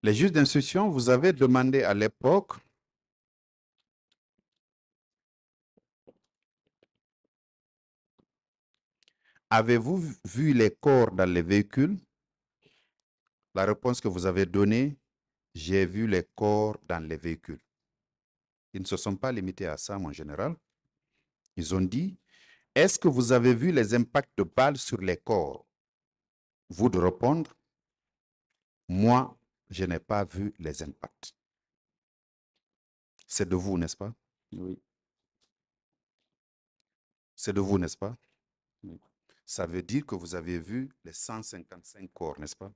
Les juges d'instruction, vous avez demandé à l'époque Avez-vous vu les corps dans les véhicules La réponse que vous avez donnée, j'ai vu les corps dans les véhicules. Ils ne se sont pas limités à ça, mon général. Ils ont dit, est-ce que vous avez vu les impacts de balles sur les corps Vous de répondre, moi, je n'ai pas vu les impacts. C'est de vous, n'est-ce pas Oui. C'est de vous, n'est-ce pas ça veut dire que vous avez vu les 155 corps, n'est-ce pas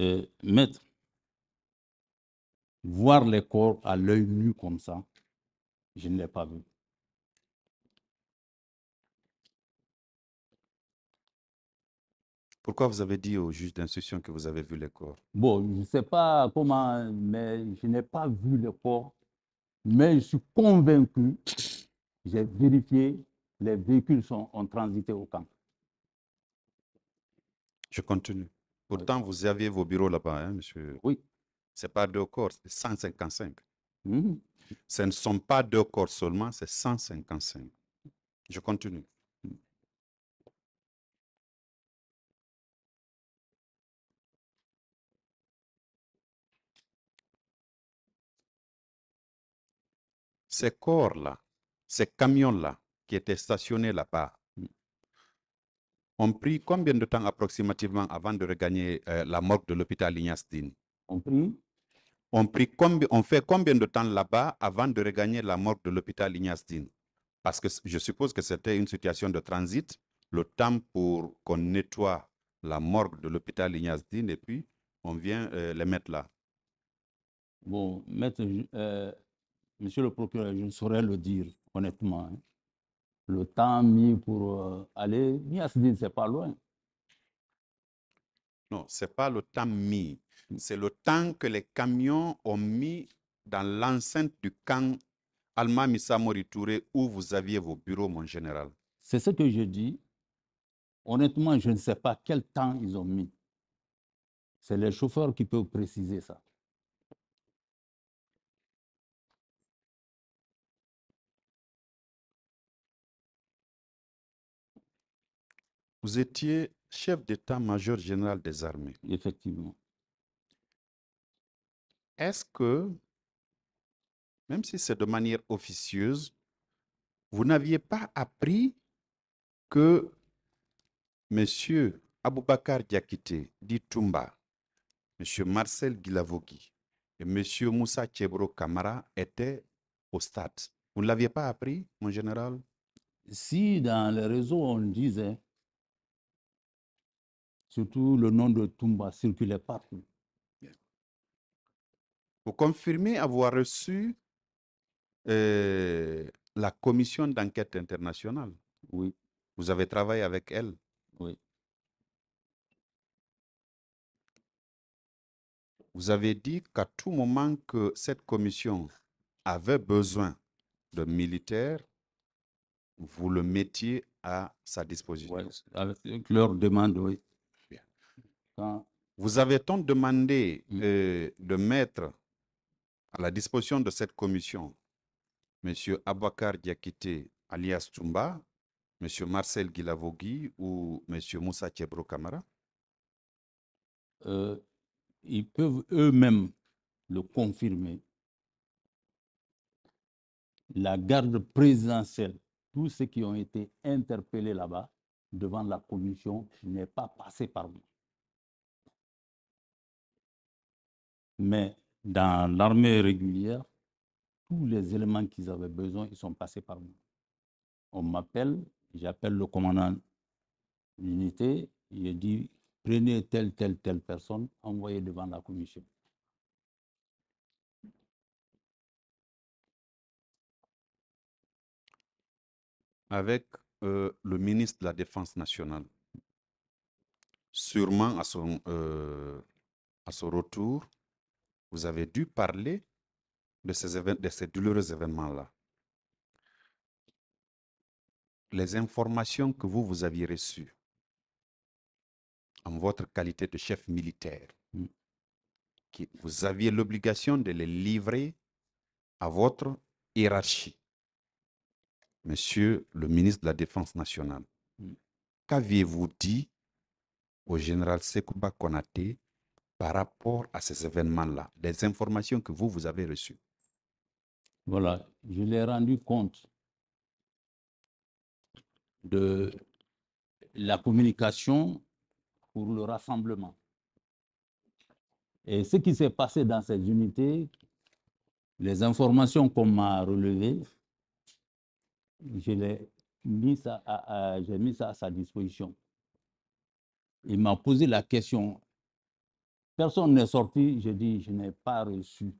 euh, Maître, voir les corps à l'œil nu comme ça, je ne l'ai pas vu. Pourquoi vous avez dit au juge d'instruction que vous avez vu les corps Bon, je ne sais pas comment, mais je n'ai pas vu les corps. Mais je suis convaincu, j'ai vérifié, les véhicules sont, ont transité au camp. Je continue. Pourtant, vous aviez vos bureaux là-bas, hein, monsieur. Oui. Ce n'est pas deux corps, c'est 155. Mhm. Ce ne sont pas deux corps seulement, c'est 155. Je continue. Mhm. Ces corps-là, ces camions-là, qui étaient stationné là-bas mm. on prit combien de temps approximativement avant de regagner euh, la morgue de l'hôpital Ignastine On on, prit on fait combien de temps là-bas avant de regagner la morgue de l'hôpital Ignastine Parce que je suppose que c'était une situation de transit, le temps pour qu'on nettoie la morgue de l'hôpital Ignastine et puis on vient euh, les mettre là. Bon, euh, monsieur le procureur, je ne saurais le dire honnêtement. Hein le temps mis pour euh, aller, ce c'est pas loin. Non, c'est pas le temps mis. Hmm. C'est le temps que les camions ont mis dans l'enceinte du camp Alma Missa Moritouré où vous aviez vos bureaux, mon général. C'est ce que je dis. Honnêtement, je ne sais pas quel temps ils ont mis. C'est les chauffeurs qui peuvent préciser ça. Vous étiez chef d'état-major général des armées. Effectivement. Est-ce que, même si c'est de manière officieuse, vous n'aviez pas appris que M. Aboubakar Diakité, dit Toumba, M. Marcel Gilavogui et M. Moussa Chebro Kamara étaient au stade. Vous ne l'aviez pas appris, mon général Si, dans les réseaux, on disait, Surtout le nom de Toumba circulait partout. Vous confirmez avoir reçu euh, la commission d'enquête internationale. Oui. Vous avez travaillé avec elle. Oui. Vous avez dit qu'à tout moment que cette commission avait besoin de militaires, vous le mettiez à sa disposition. Oui, avec leur demande, oui. Hein. Vous avez on demandé mmh. euh, de mettre à la disposition de cette commission M. Abouakar Diakité, alias Toumba, M. Marcel Guilavogui ou M. Moussa Tchebro Kamara euh, Ils peuvent eux-mêmes le confirmer. La garde présidentielle, tous ceux qui ont été interpellés là-bas devant la commission, n'est pas passé par nous. Mais dans l'armée régulière, tous les éléments qu'ils avaient besoin, ils sont passés par moi. On m'appelle, j'appelle le commandant l'unité, il dit prenez telle, telle, telle personne, envoyez devant la commission. Avec euh, le ministre de la Défense nationale, sûrement à son, euh, à son retour, vous avez dû parler de ces, douloureux événements-là. Les informations que vous, vous aviez reçues en votre qualité de chef militaire, mm. vous aviez l'obligation de les livrer à votre hiérarchie. Monsieur le ministre de la Défense nationale, mm. qu'aviez-vous dit au général Sekouba Konaté par rapport à ces événements-là, des informations que vous, vous avez reçues Voilà, je l'ai rendu compte de la communication pour le rassemblement. Et ce qui s'est passé dans ces unités, les informations qu'on m'a relevées, je mis ça j'ai mis ça à sa disposition. Il m'a posé la question, Personne n'est sorti, je dis, je n'ai pas reçu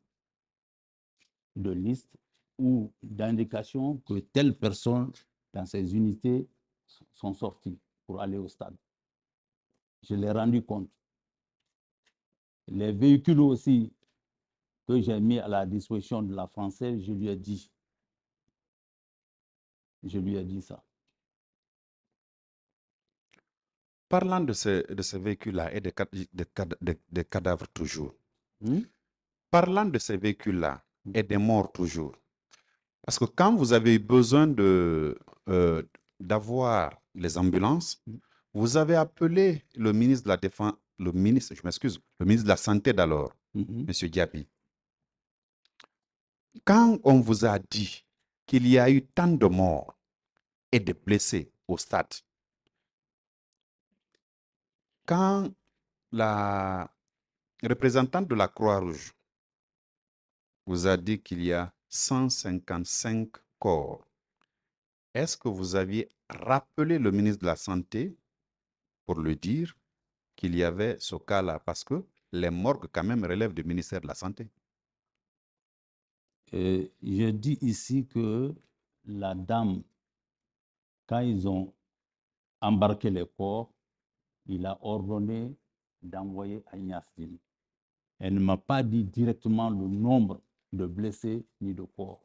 de liste ou d'indication que telle personne dans ces unités sont sorties pour aller au stade. Je l'ai rendu compte. Les véhicules aussi que j'ai mis à la disposition de la Française, je lui ai dit. Je lui ai dit ça. Parlant de ces de là et des de, cadavres toujours, hmm? parlant de ces véhicules-là hmm. et des morts toujours, parce que quand vous avez eu besoin de, euh, d'avoir les ambulances, hmm. vous avez appelé le ministre de la Défense, le ministre, je m'excuse, le ministre de la Santé d'alors, M. Diaby. Quand on vous a dit qu'il y a eu tant de morts et de blessés au stade, quand la représentante de la Croix-Rouge vous a dit qu'il y a 155 corps, est-ce que vous aviez rappelé le ministre de la Santé pour lui dire qu'il y avait ce cas-là Parce que les morgues, quand même, relèvent du ministère de la Santé. je dis ici que la dame, quand ils ont embarqué les corps, il a ordonné d'envoyer à Elle ne m'a pas dit directement le nombre de blessés ni de corps.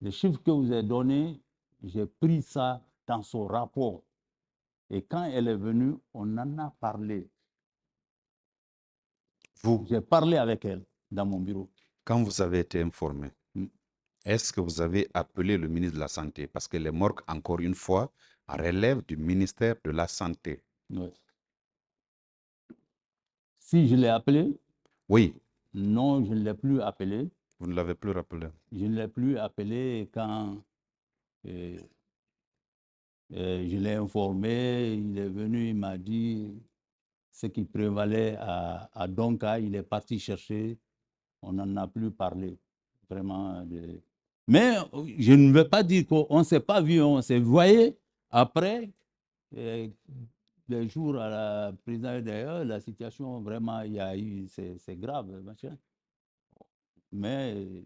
Les chiffres que vous avez donné, j'ai pris ça dans son rapport. Et quand elle est venue, on en a parlé. Vous J'ai parlé avec elle dans mon bureau. Quand vous avez été informé, hmm. est-ce que vous avez appelé le ministre de la Santé Parce que les morts encore une fois, relèvent du ministère de la Santé. Si je l'ai appelé, Oui, non, je ne l'ai plus appelé. vous ne l'avez plus rappelé. Je ne l'ai plus appelé quand euh, euh, je l'ai informé. Il est venu, il m'a dit ce qui prévalait à, à Donka. Il est parti chercher. On n'en a plus parlé. Vraiment. Mais je ne veux pas dire qu'on ne s'est pas vu, on s'est voyé après. Euh, des jours à la prison, d'ailleurs, la situation vraiment, il y a eu, c'est grave, machin. Mais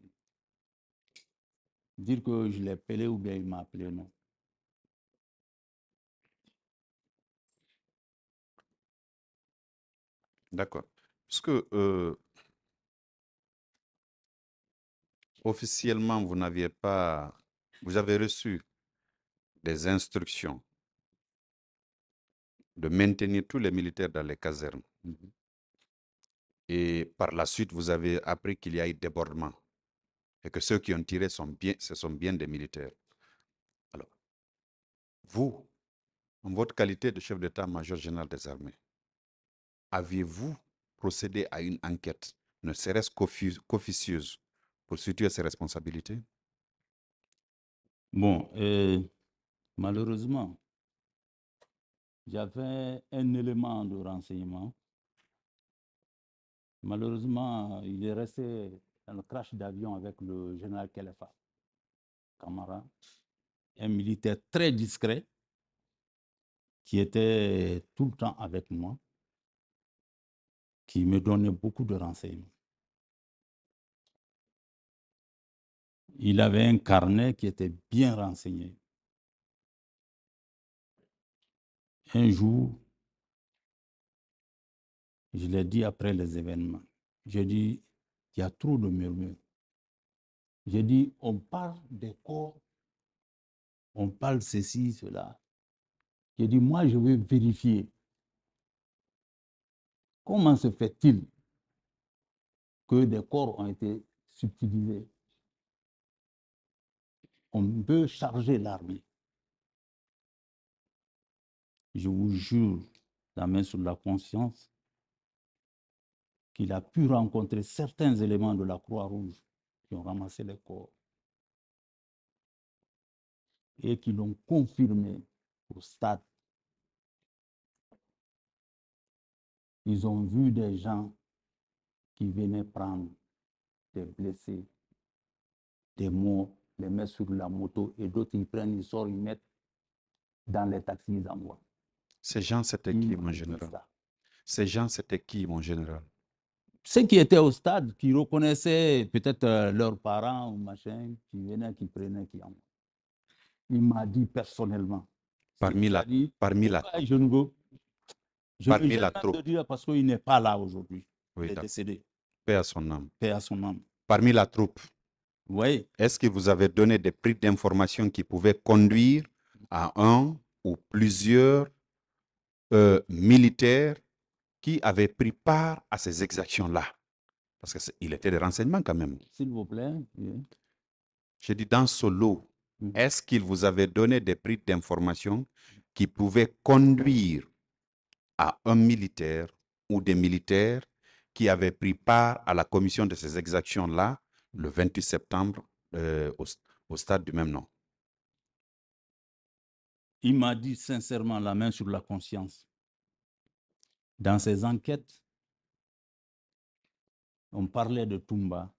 dire que je l'ai appelé ou bien il m'a appelé, non. D'accord. Parce euh, officiellement, vous n'aviez pas, vous avez reçu des instructions de maintenir tous les militaires dans les casernes. Mmh et par la suite, vous avez appris qu'il y a eu débordement et que ceux qui ont tiré sont bien, ce sont bien des militaires. Alors, vous, en votre qualité de chef d'état-major général des armées, avez vous procédé à une enquête, ne serait-ce qu'officieuse, pour situer ses responsabilités Bon, euh, malheureusement, j'avais un élément de renseignement. Malheureusement, il est resté dans le crash d'avion avec le général Khalifa Camara, un militaire très discret qui était tout le temps avec moi, qui me donnait beaucoup de renseignements. Il avait un carnet qui était bien renseigné. un jour, je l'ai dit après les événements, j'ai dit, il y a trop de murmures. J'ai dit, on parle des corps, on parle ceci, cela. J'ai dit, moi, je veux vérifier. Comment se fait-il que des corps ont été subtilisés On peut charger l'armée je vous jure, la main sur la conscience, qu'il a pu rencontrer certains éléments de la Croix-Rouge qui ont ramassé les corps et qui l'ont confirmé au stade. Ils ont vu des gens qui venaient prendre des blessés, des morts, les mettre sur la moto et d'autres ils prennent, ils sortent, ils mettent dans les taxis, en moi. Ces gens, c'était mmh. qui, mon général Ces gens, c'était qui, mon général Ceux qui étaient au stade, qui reconnaissaient peut-être euh, leurs parents ou machin, qui venaient, qui prenaient, qui en. Il m'a dit personnellement. Parmi la, dit, parmi la. Je ne parmi la troupe. parce qu'il n'est pas là aujourd'hui. il est décédé. Paix à son âme. Paix à son âme. Parmi la troupe. Oui. Est-ce que vous avez donné des prix d'information qui pouvaient conduire à un ou plusieurs militaire militaires qui avaient pris part à ces exactions-là. Parce qu'il était des renseignements quand même. S'il vous plaît. Je J'ai dit, dans ce lot, mm. est-ce qu'il vous avait donné des prix d'information qui pouvaient conduire à un militaire ou des militaires qui avaient pris part à la commission de ces exactions-là le 28 septembre euh, au stade du même nom il m'a dit sincèrement la main sur la conscience. Dans ses enquêtes, on parlait de Tumba,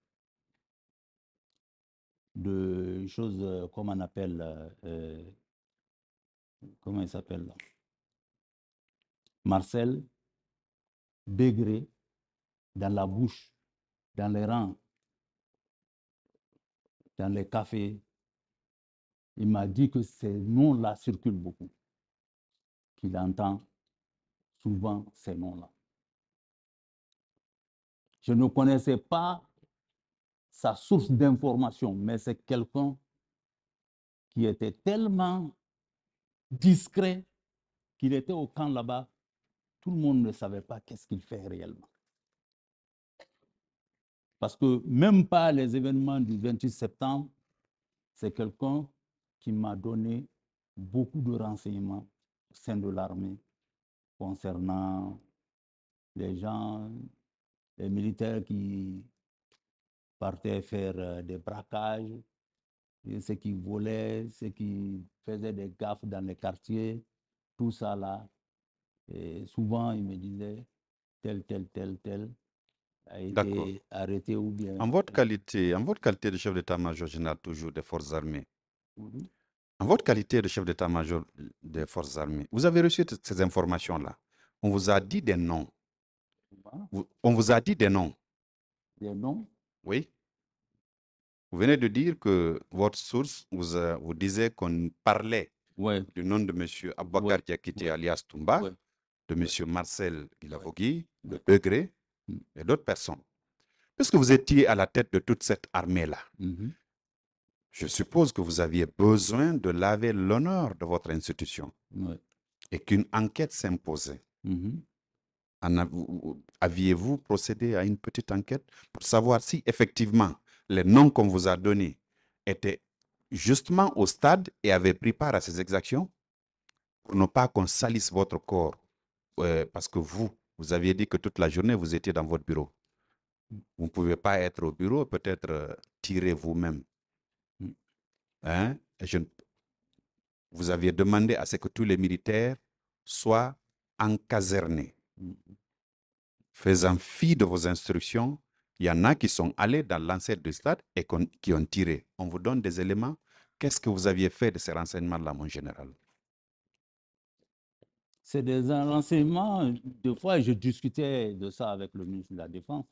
de choses, euh, comme on appelle, euh, euh, comment il s'appelle Marcel Bégré, dans la bouche, dans les rangs, dans les cafés, il m'a dit que ces noms-là circulent beaucoup, qu'il entend souvent ces noms-là. Je ne connaissais pas sa source d'information, mais c'est quelqu'un qui était tellement discret qu'il était au camp là-bas. Tout le monde ne savait pas qu'est-ce qu'il fait réellement. Parce que même pas les événements du 28 septembre, c'est quelqu'un qui m'a donné beaucoup de renseignements au sein de l'armée concernant les gens, les militaires qui partaient faire euh, des braquages, ceux qui volaient, ceux qui faisaient des gaffes dans les quartiers, tout ça là. Et souvent, ils me disaient tel, tel, tel, tel a arrêté ou bien. En votre qualité, en votre qualité de chef d'état-major général toujours des forces armées, mhm. En votre qualité de chef d'état-major des forces armées, vous avez reçu toutes ces informations-là. On vous a dit des noms. On vous a dit des noms. Des noms Oui. Vous venez de dire que votre source vous, disait qu'on parlait du nom de M. Abouakar était alias Toumba, de M. Marcel Ilavogui, de Begré et d'autres personnes. Puisque vous étiez à la tête de toute cette armée-là, mm-hmm. Je suppose que vous aviez besoin de laver l'honneur de votre institution et qu'une enquête s'imposait. Mm-hmm. Aviez-vous procédé à une petite enquête pour savoir si effectivement les noms qu'on vous a donnés étaient justement au stade et avaient pris part à ces exactions pour ne pas qu'on salisse votre corps euh, parce que vous, vous aviez dit que toute la journée, vous étiez dans votre bureau. Mm. Vous ne pouvez pas être au bureau, peut-être euh, tirer vous-même Hein, vous aviez demandé à ce que tous les militaires soient encasernés. Mm-hmm. Faisant fi de vos instructions, il y en a qui sont allés dans l'ancêtre du stade et qui ont tiré. On vous donne des éléments. Qu'est-ce que vous aviez fait de ces renseignements-là, mon général C'est des renseignements. Des fois, je discutais de ça avec le ministre de la Défense.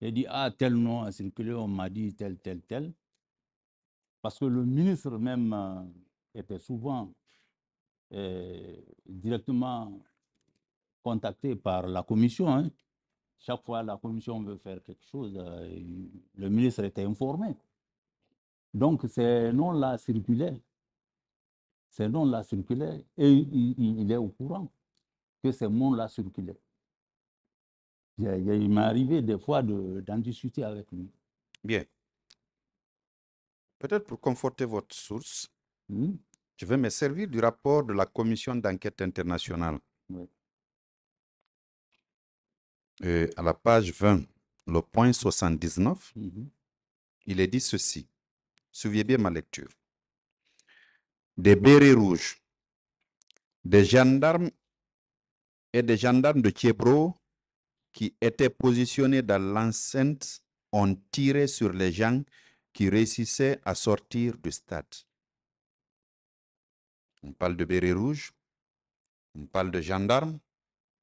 Il dit Ah, tel nom a circulé, on m'a dit tel, tel, tel. Parce que le ministre même euh, était souvent euh, directement contacté par la commission. Hein. Chaque fois la commission veut faire quelque chose, euh, le ministre était informé. Donc ces noms-là circulaient. Ces noms-là circulaient et il, est au courant que ces noms-là circulaient. Il, m'est arrivé des fois d'en discuter avec lui. Bien. Peut-être pour conforter votre source, hmm. je vais me servir du rapport de la commission d'enquête internationale. à la page 20, le point 79, mhm. il est dit ceci. Suivez bien ma lecture. Des bérets rouges, des gendarmes et des gendarmes de Thiebro qui étaient positionnés dans l'enceinte ont tiré sur les gens qui réussissait à sortir du stade. On parle de béret rouge, on parle de gendarmes,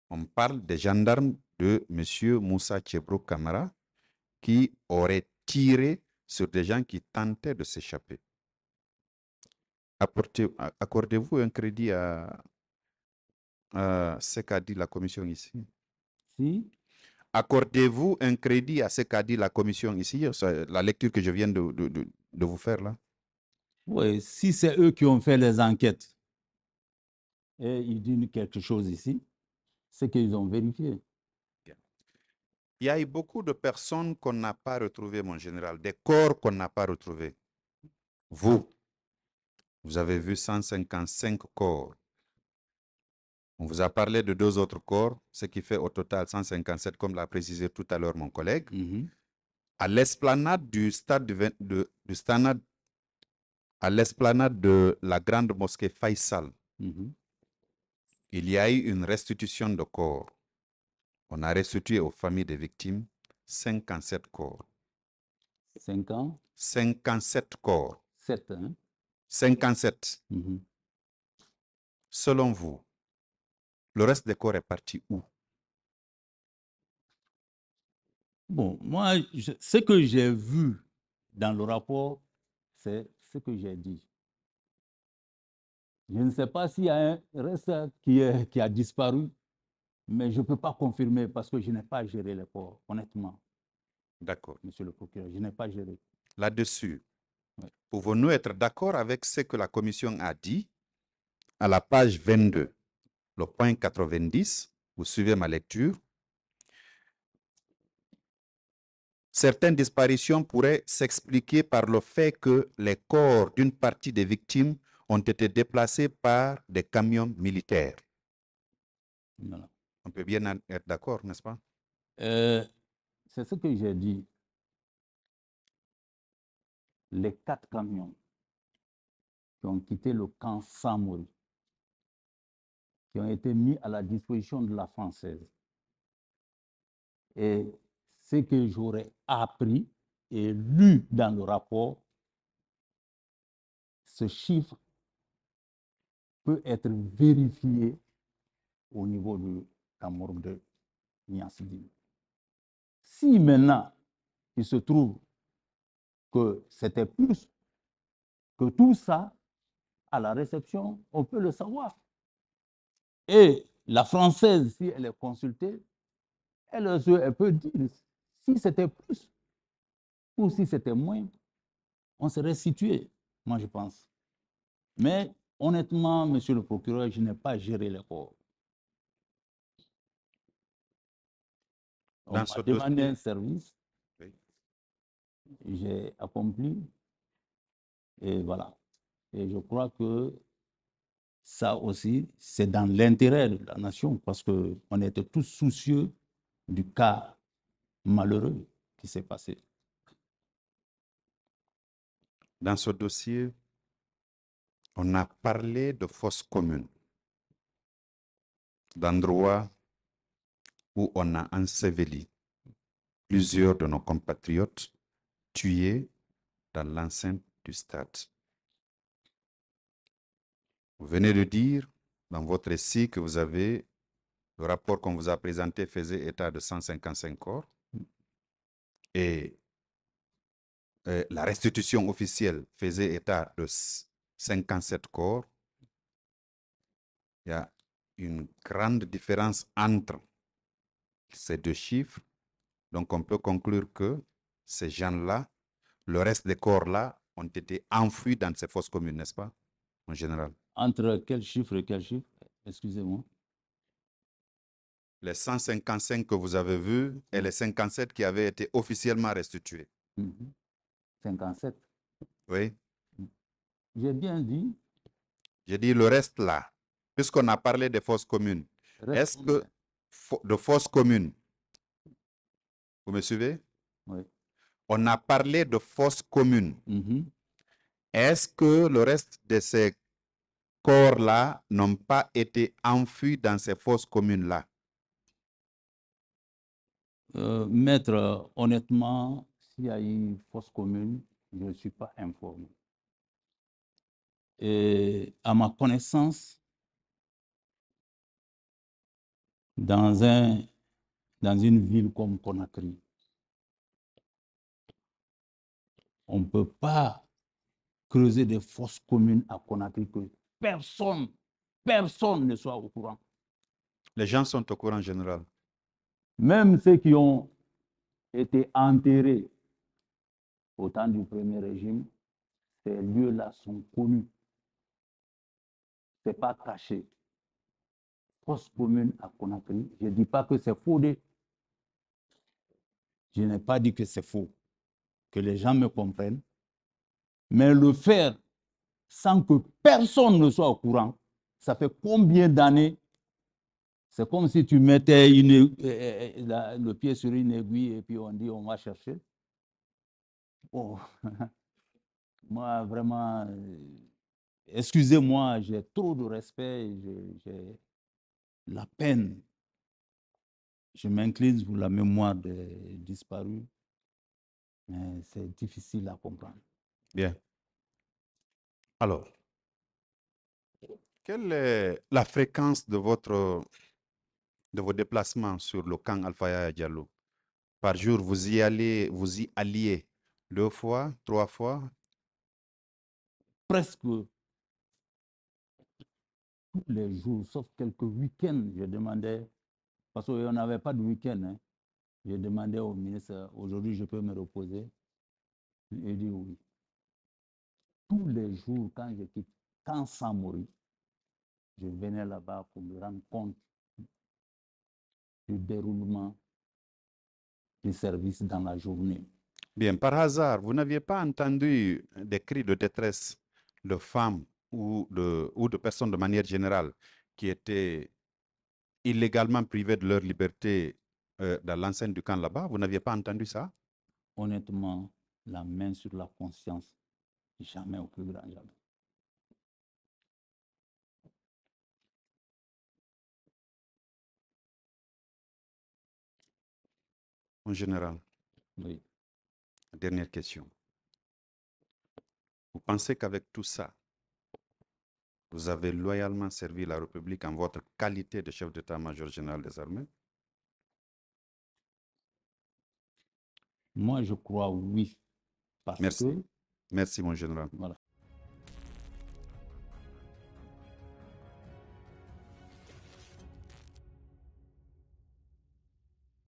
on parle des gendarmes de M. Moussa chebro Kamara qui auraient tiré sur des gens qui tentaient de s'échapper. Accordez-vous un crédit à, ce qu'a dit la commission ici Si, accordez-vous un crédit à ce qu'a dit la commission ici, la lecture que je viens de, vous faire là Oui, si c'est eux qui ont fait les enquêtes et ils disent quelque chose ici, c'est qu'ils ont vérifié. Il y a eu beaucoup de personnes qu'on n'a pas retrouvées, mon général, des corps qu'on n'a pas retrouvés. Vous, ah. vous avez vu 155 corps. On vous a parlé de deux autres corps, ce qui fait au total 157, comme l'a précisé tout à l'heure mon collègue. Mm-hmm. À l'esplanade du stade de, du stade, à l'esplanade de la grande mosquée Faisal, mm-hmm. il y a eu une restitution de corps. On a restitué aux familles des victimes 57 corps. 5 57 corps. 7, 57. Hein? Mm-hmm. Selon vous, le reste des corps est parti où Bon, moi, ce que j'ai vu dans le rapport, c'est ce que j'ai dit. Je ne sais pas s'il y a un reste qui, a disparu, mais je ne peux pas confirmer parce que je n'ai pas géré les corps, honnêtement. D'accord. Monsieur le procureur, je n'ai pas géré. Là-dessus, pouvons-nous être d'accord avec ce que la commission a dit à la page 22 le point 90, vous suivez ma lecture. Certaines disparitions pourraient s'expliquer par le fait que les corps d'une partie des victimes ont été déplacés par des camions militaires. On peut bien être d'accord, n'est-ce pas euh, C'est ce que j'ai dit. Les quatre camions qui ont quitté le camp mourir ont été mis à la disposition de la française. Et ce que j'aurais appris et lu dans le rapport, ce chiffre peut être vérifié au niveau du Cameroun de Niasdine. Si maintenant il se trouve que c'était plus que tout ça, à la réception, on peut le savoir. Et la française, si elle est consultée, elle, peut dire si c'était plus ou si c'était moins, on serait situé, moi je pense. Mais honnêtement, monsieur le procureur, je n'ai pas géré les corps. On m'a demandé un service. J'ai accompli. Et voilà. Et je crois que ça aussi, c'est dans l'intérêt de la nation parce qu'on était tous soucieux du cas malheureux qui s'est passé. Dans ce dossier, on a parlé de forces communes, d'endroits où on a enseveli plusieurs de nos compatriotes tués dans l'enceinte du stade. Vous venez de dire dans votre récit que vous avez, le rapport qu'on vous a présenté faisait état de 155 corps et, euh, la restitution officielle faisait état de 57 corps. Il y a une grande différence entre ces deux chiffres. Donc on peut conclure que ces gens-là, le reste des corps-là, ont été enfouis dans ces fosses communes, n'est-ce pas, en général entre quel chiffre et quel chiffre Excusez-moi. Les 155 que vous avez vus et hmm. les 57 qui avaient été officiellement restitués. 57 mhm. Oui. Hmm. J'ai bien dit. J'ai dit le reste là, puisqu'on a parlé des forces communes. Est-ce que de forces communes, vous me suivez Oui. On a parlé de forces communes. Mhm. Est-ce que le reste de ces corps-là n'ont pas été enfuis dans ces fosses communes-là. Euh, maître, honnêtement, s'il y a une fosse commune, je ne suis pas informé. Et à ma connaissance, dans, un, dans une ville comme Conakry, on ne peut pas creuser des fosses communes à Conakry que personne, personne ne soit au courant. Les gens sont au courant en général. Même ceux qui ont été enterrés au temps du premier régime, ces lieux-là sont connus. Ce n'est pas caché. Poste commune à Conakry, je ne dis pas que c'est faux. Je n'ai pas dit que c'est faux. Que les gens me comprennent. Mais le faire sans que personne ne soit au courant, ça fait combien d'années C'est comme si tu mettais une, euh, euh, euh, le pied sur une aiguille et puis on dit on va chercher. Oh. [laughs] Moi, vraiment, excusez-moi, j'ai trop de respect, j'ai la peine. Je m'incline pour la mémoire des disparus, mais c'est difficile à comprendre. Bien. Alors, quelle est la fréquence de, votre, de vos déplacements sur le camp Alpha Diallo Par jour, vous y allez, vous y alliez deux fois, trois fois Presque tous les jours, sauf quelques week-ends, je demandais, parce qu'on n'avait pas de week-end, hein. je demandais au ministre, aujourd'hui je peux me reposer Il dit oui tous les jours quand je quitte, quand sans mourir, je venais là-bas pour me rendre compte du déroulement du service dans la journée. Bien, par hasard, vous n'aviez pas entendu des cris de détresse de femmes ou de, ou de personnes de manière générale qui étaient illégalement privées de leur liberté euh, dans l'enceinte du camp là-bas Vous n'aviez pas entendu ça Honnêtement, la main sur la conscience, jamais au plus grand jamais. En général, oui. dernière question. Vous pensez qu'avec tout ça, vous avez loyalement servi la République en votre qualité de chef d'état-major général des armées Moi, je crois oui. Merci. Merci, mon général. Voilà.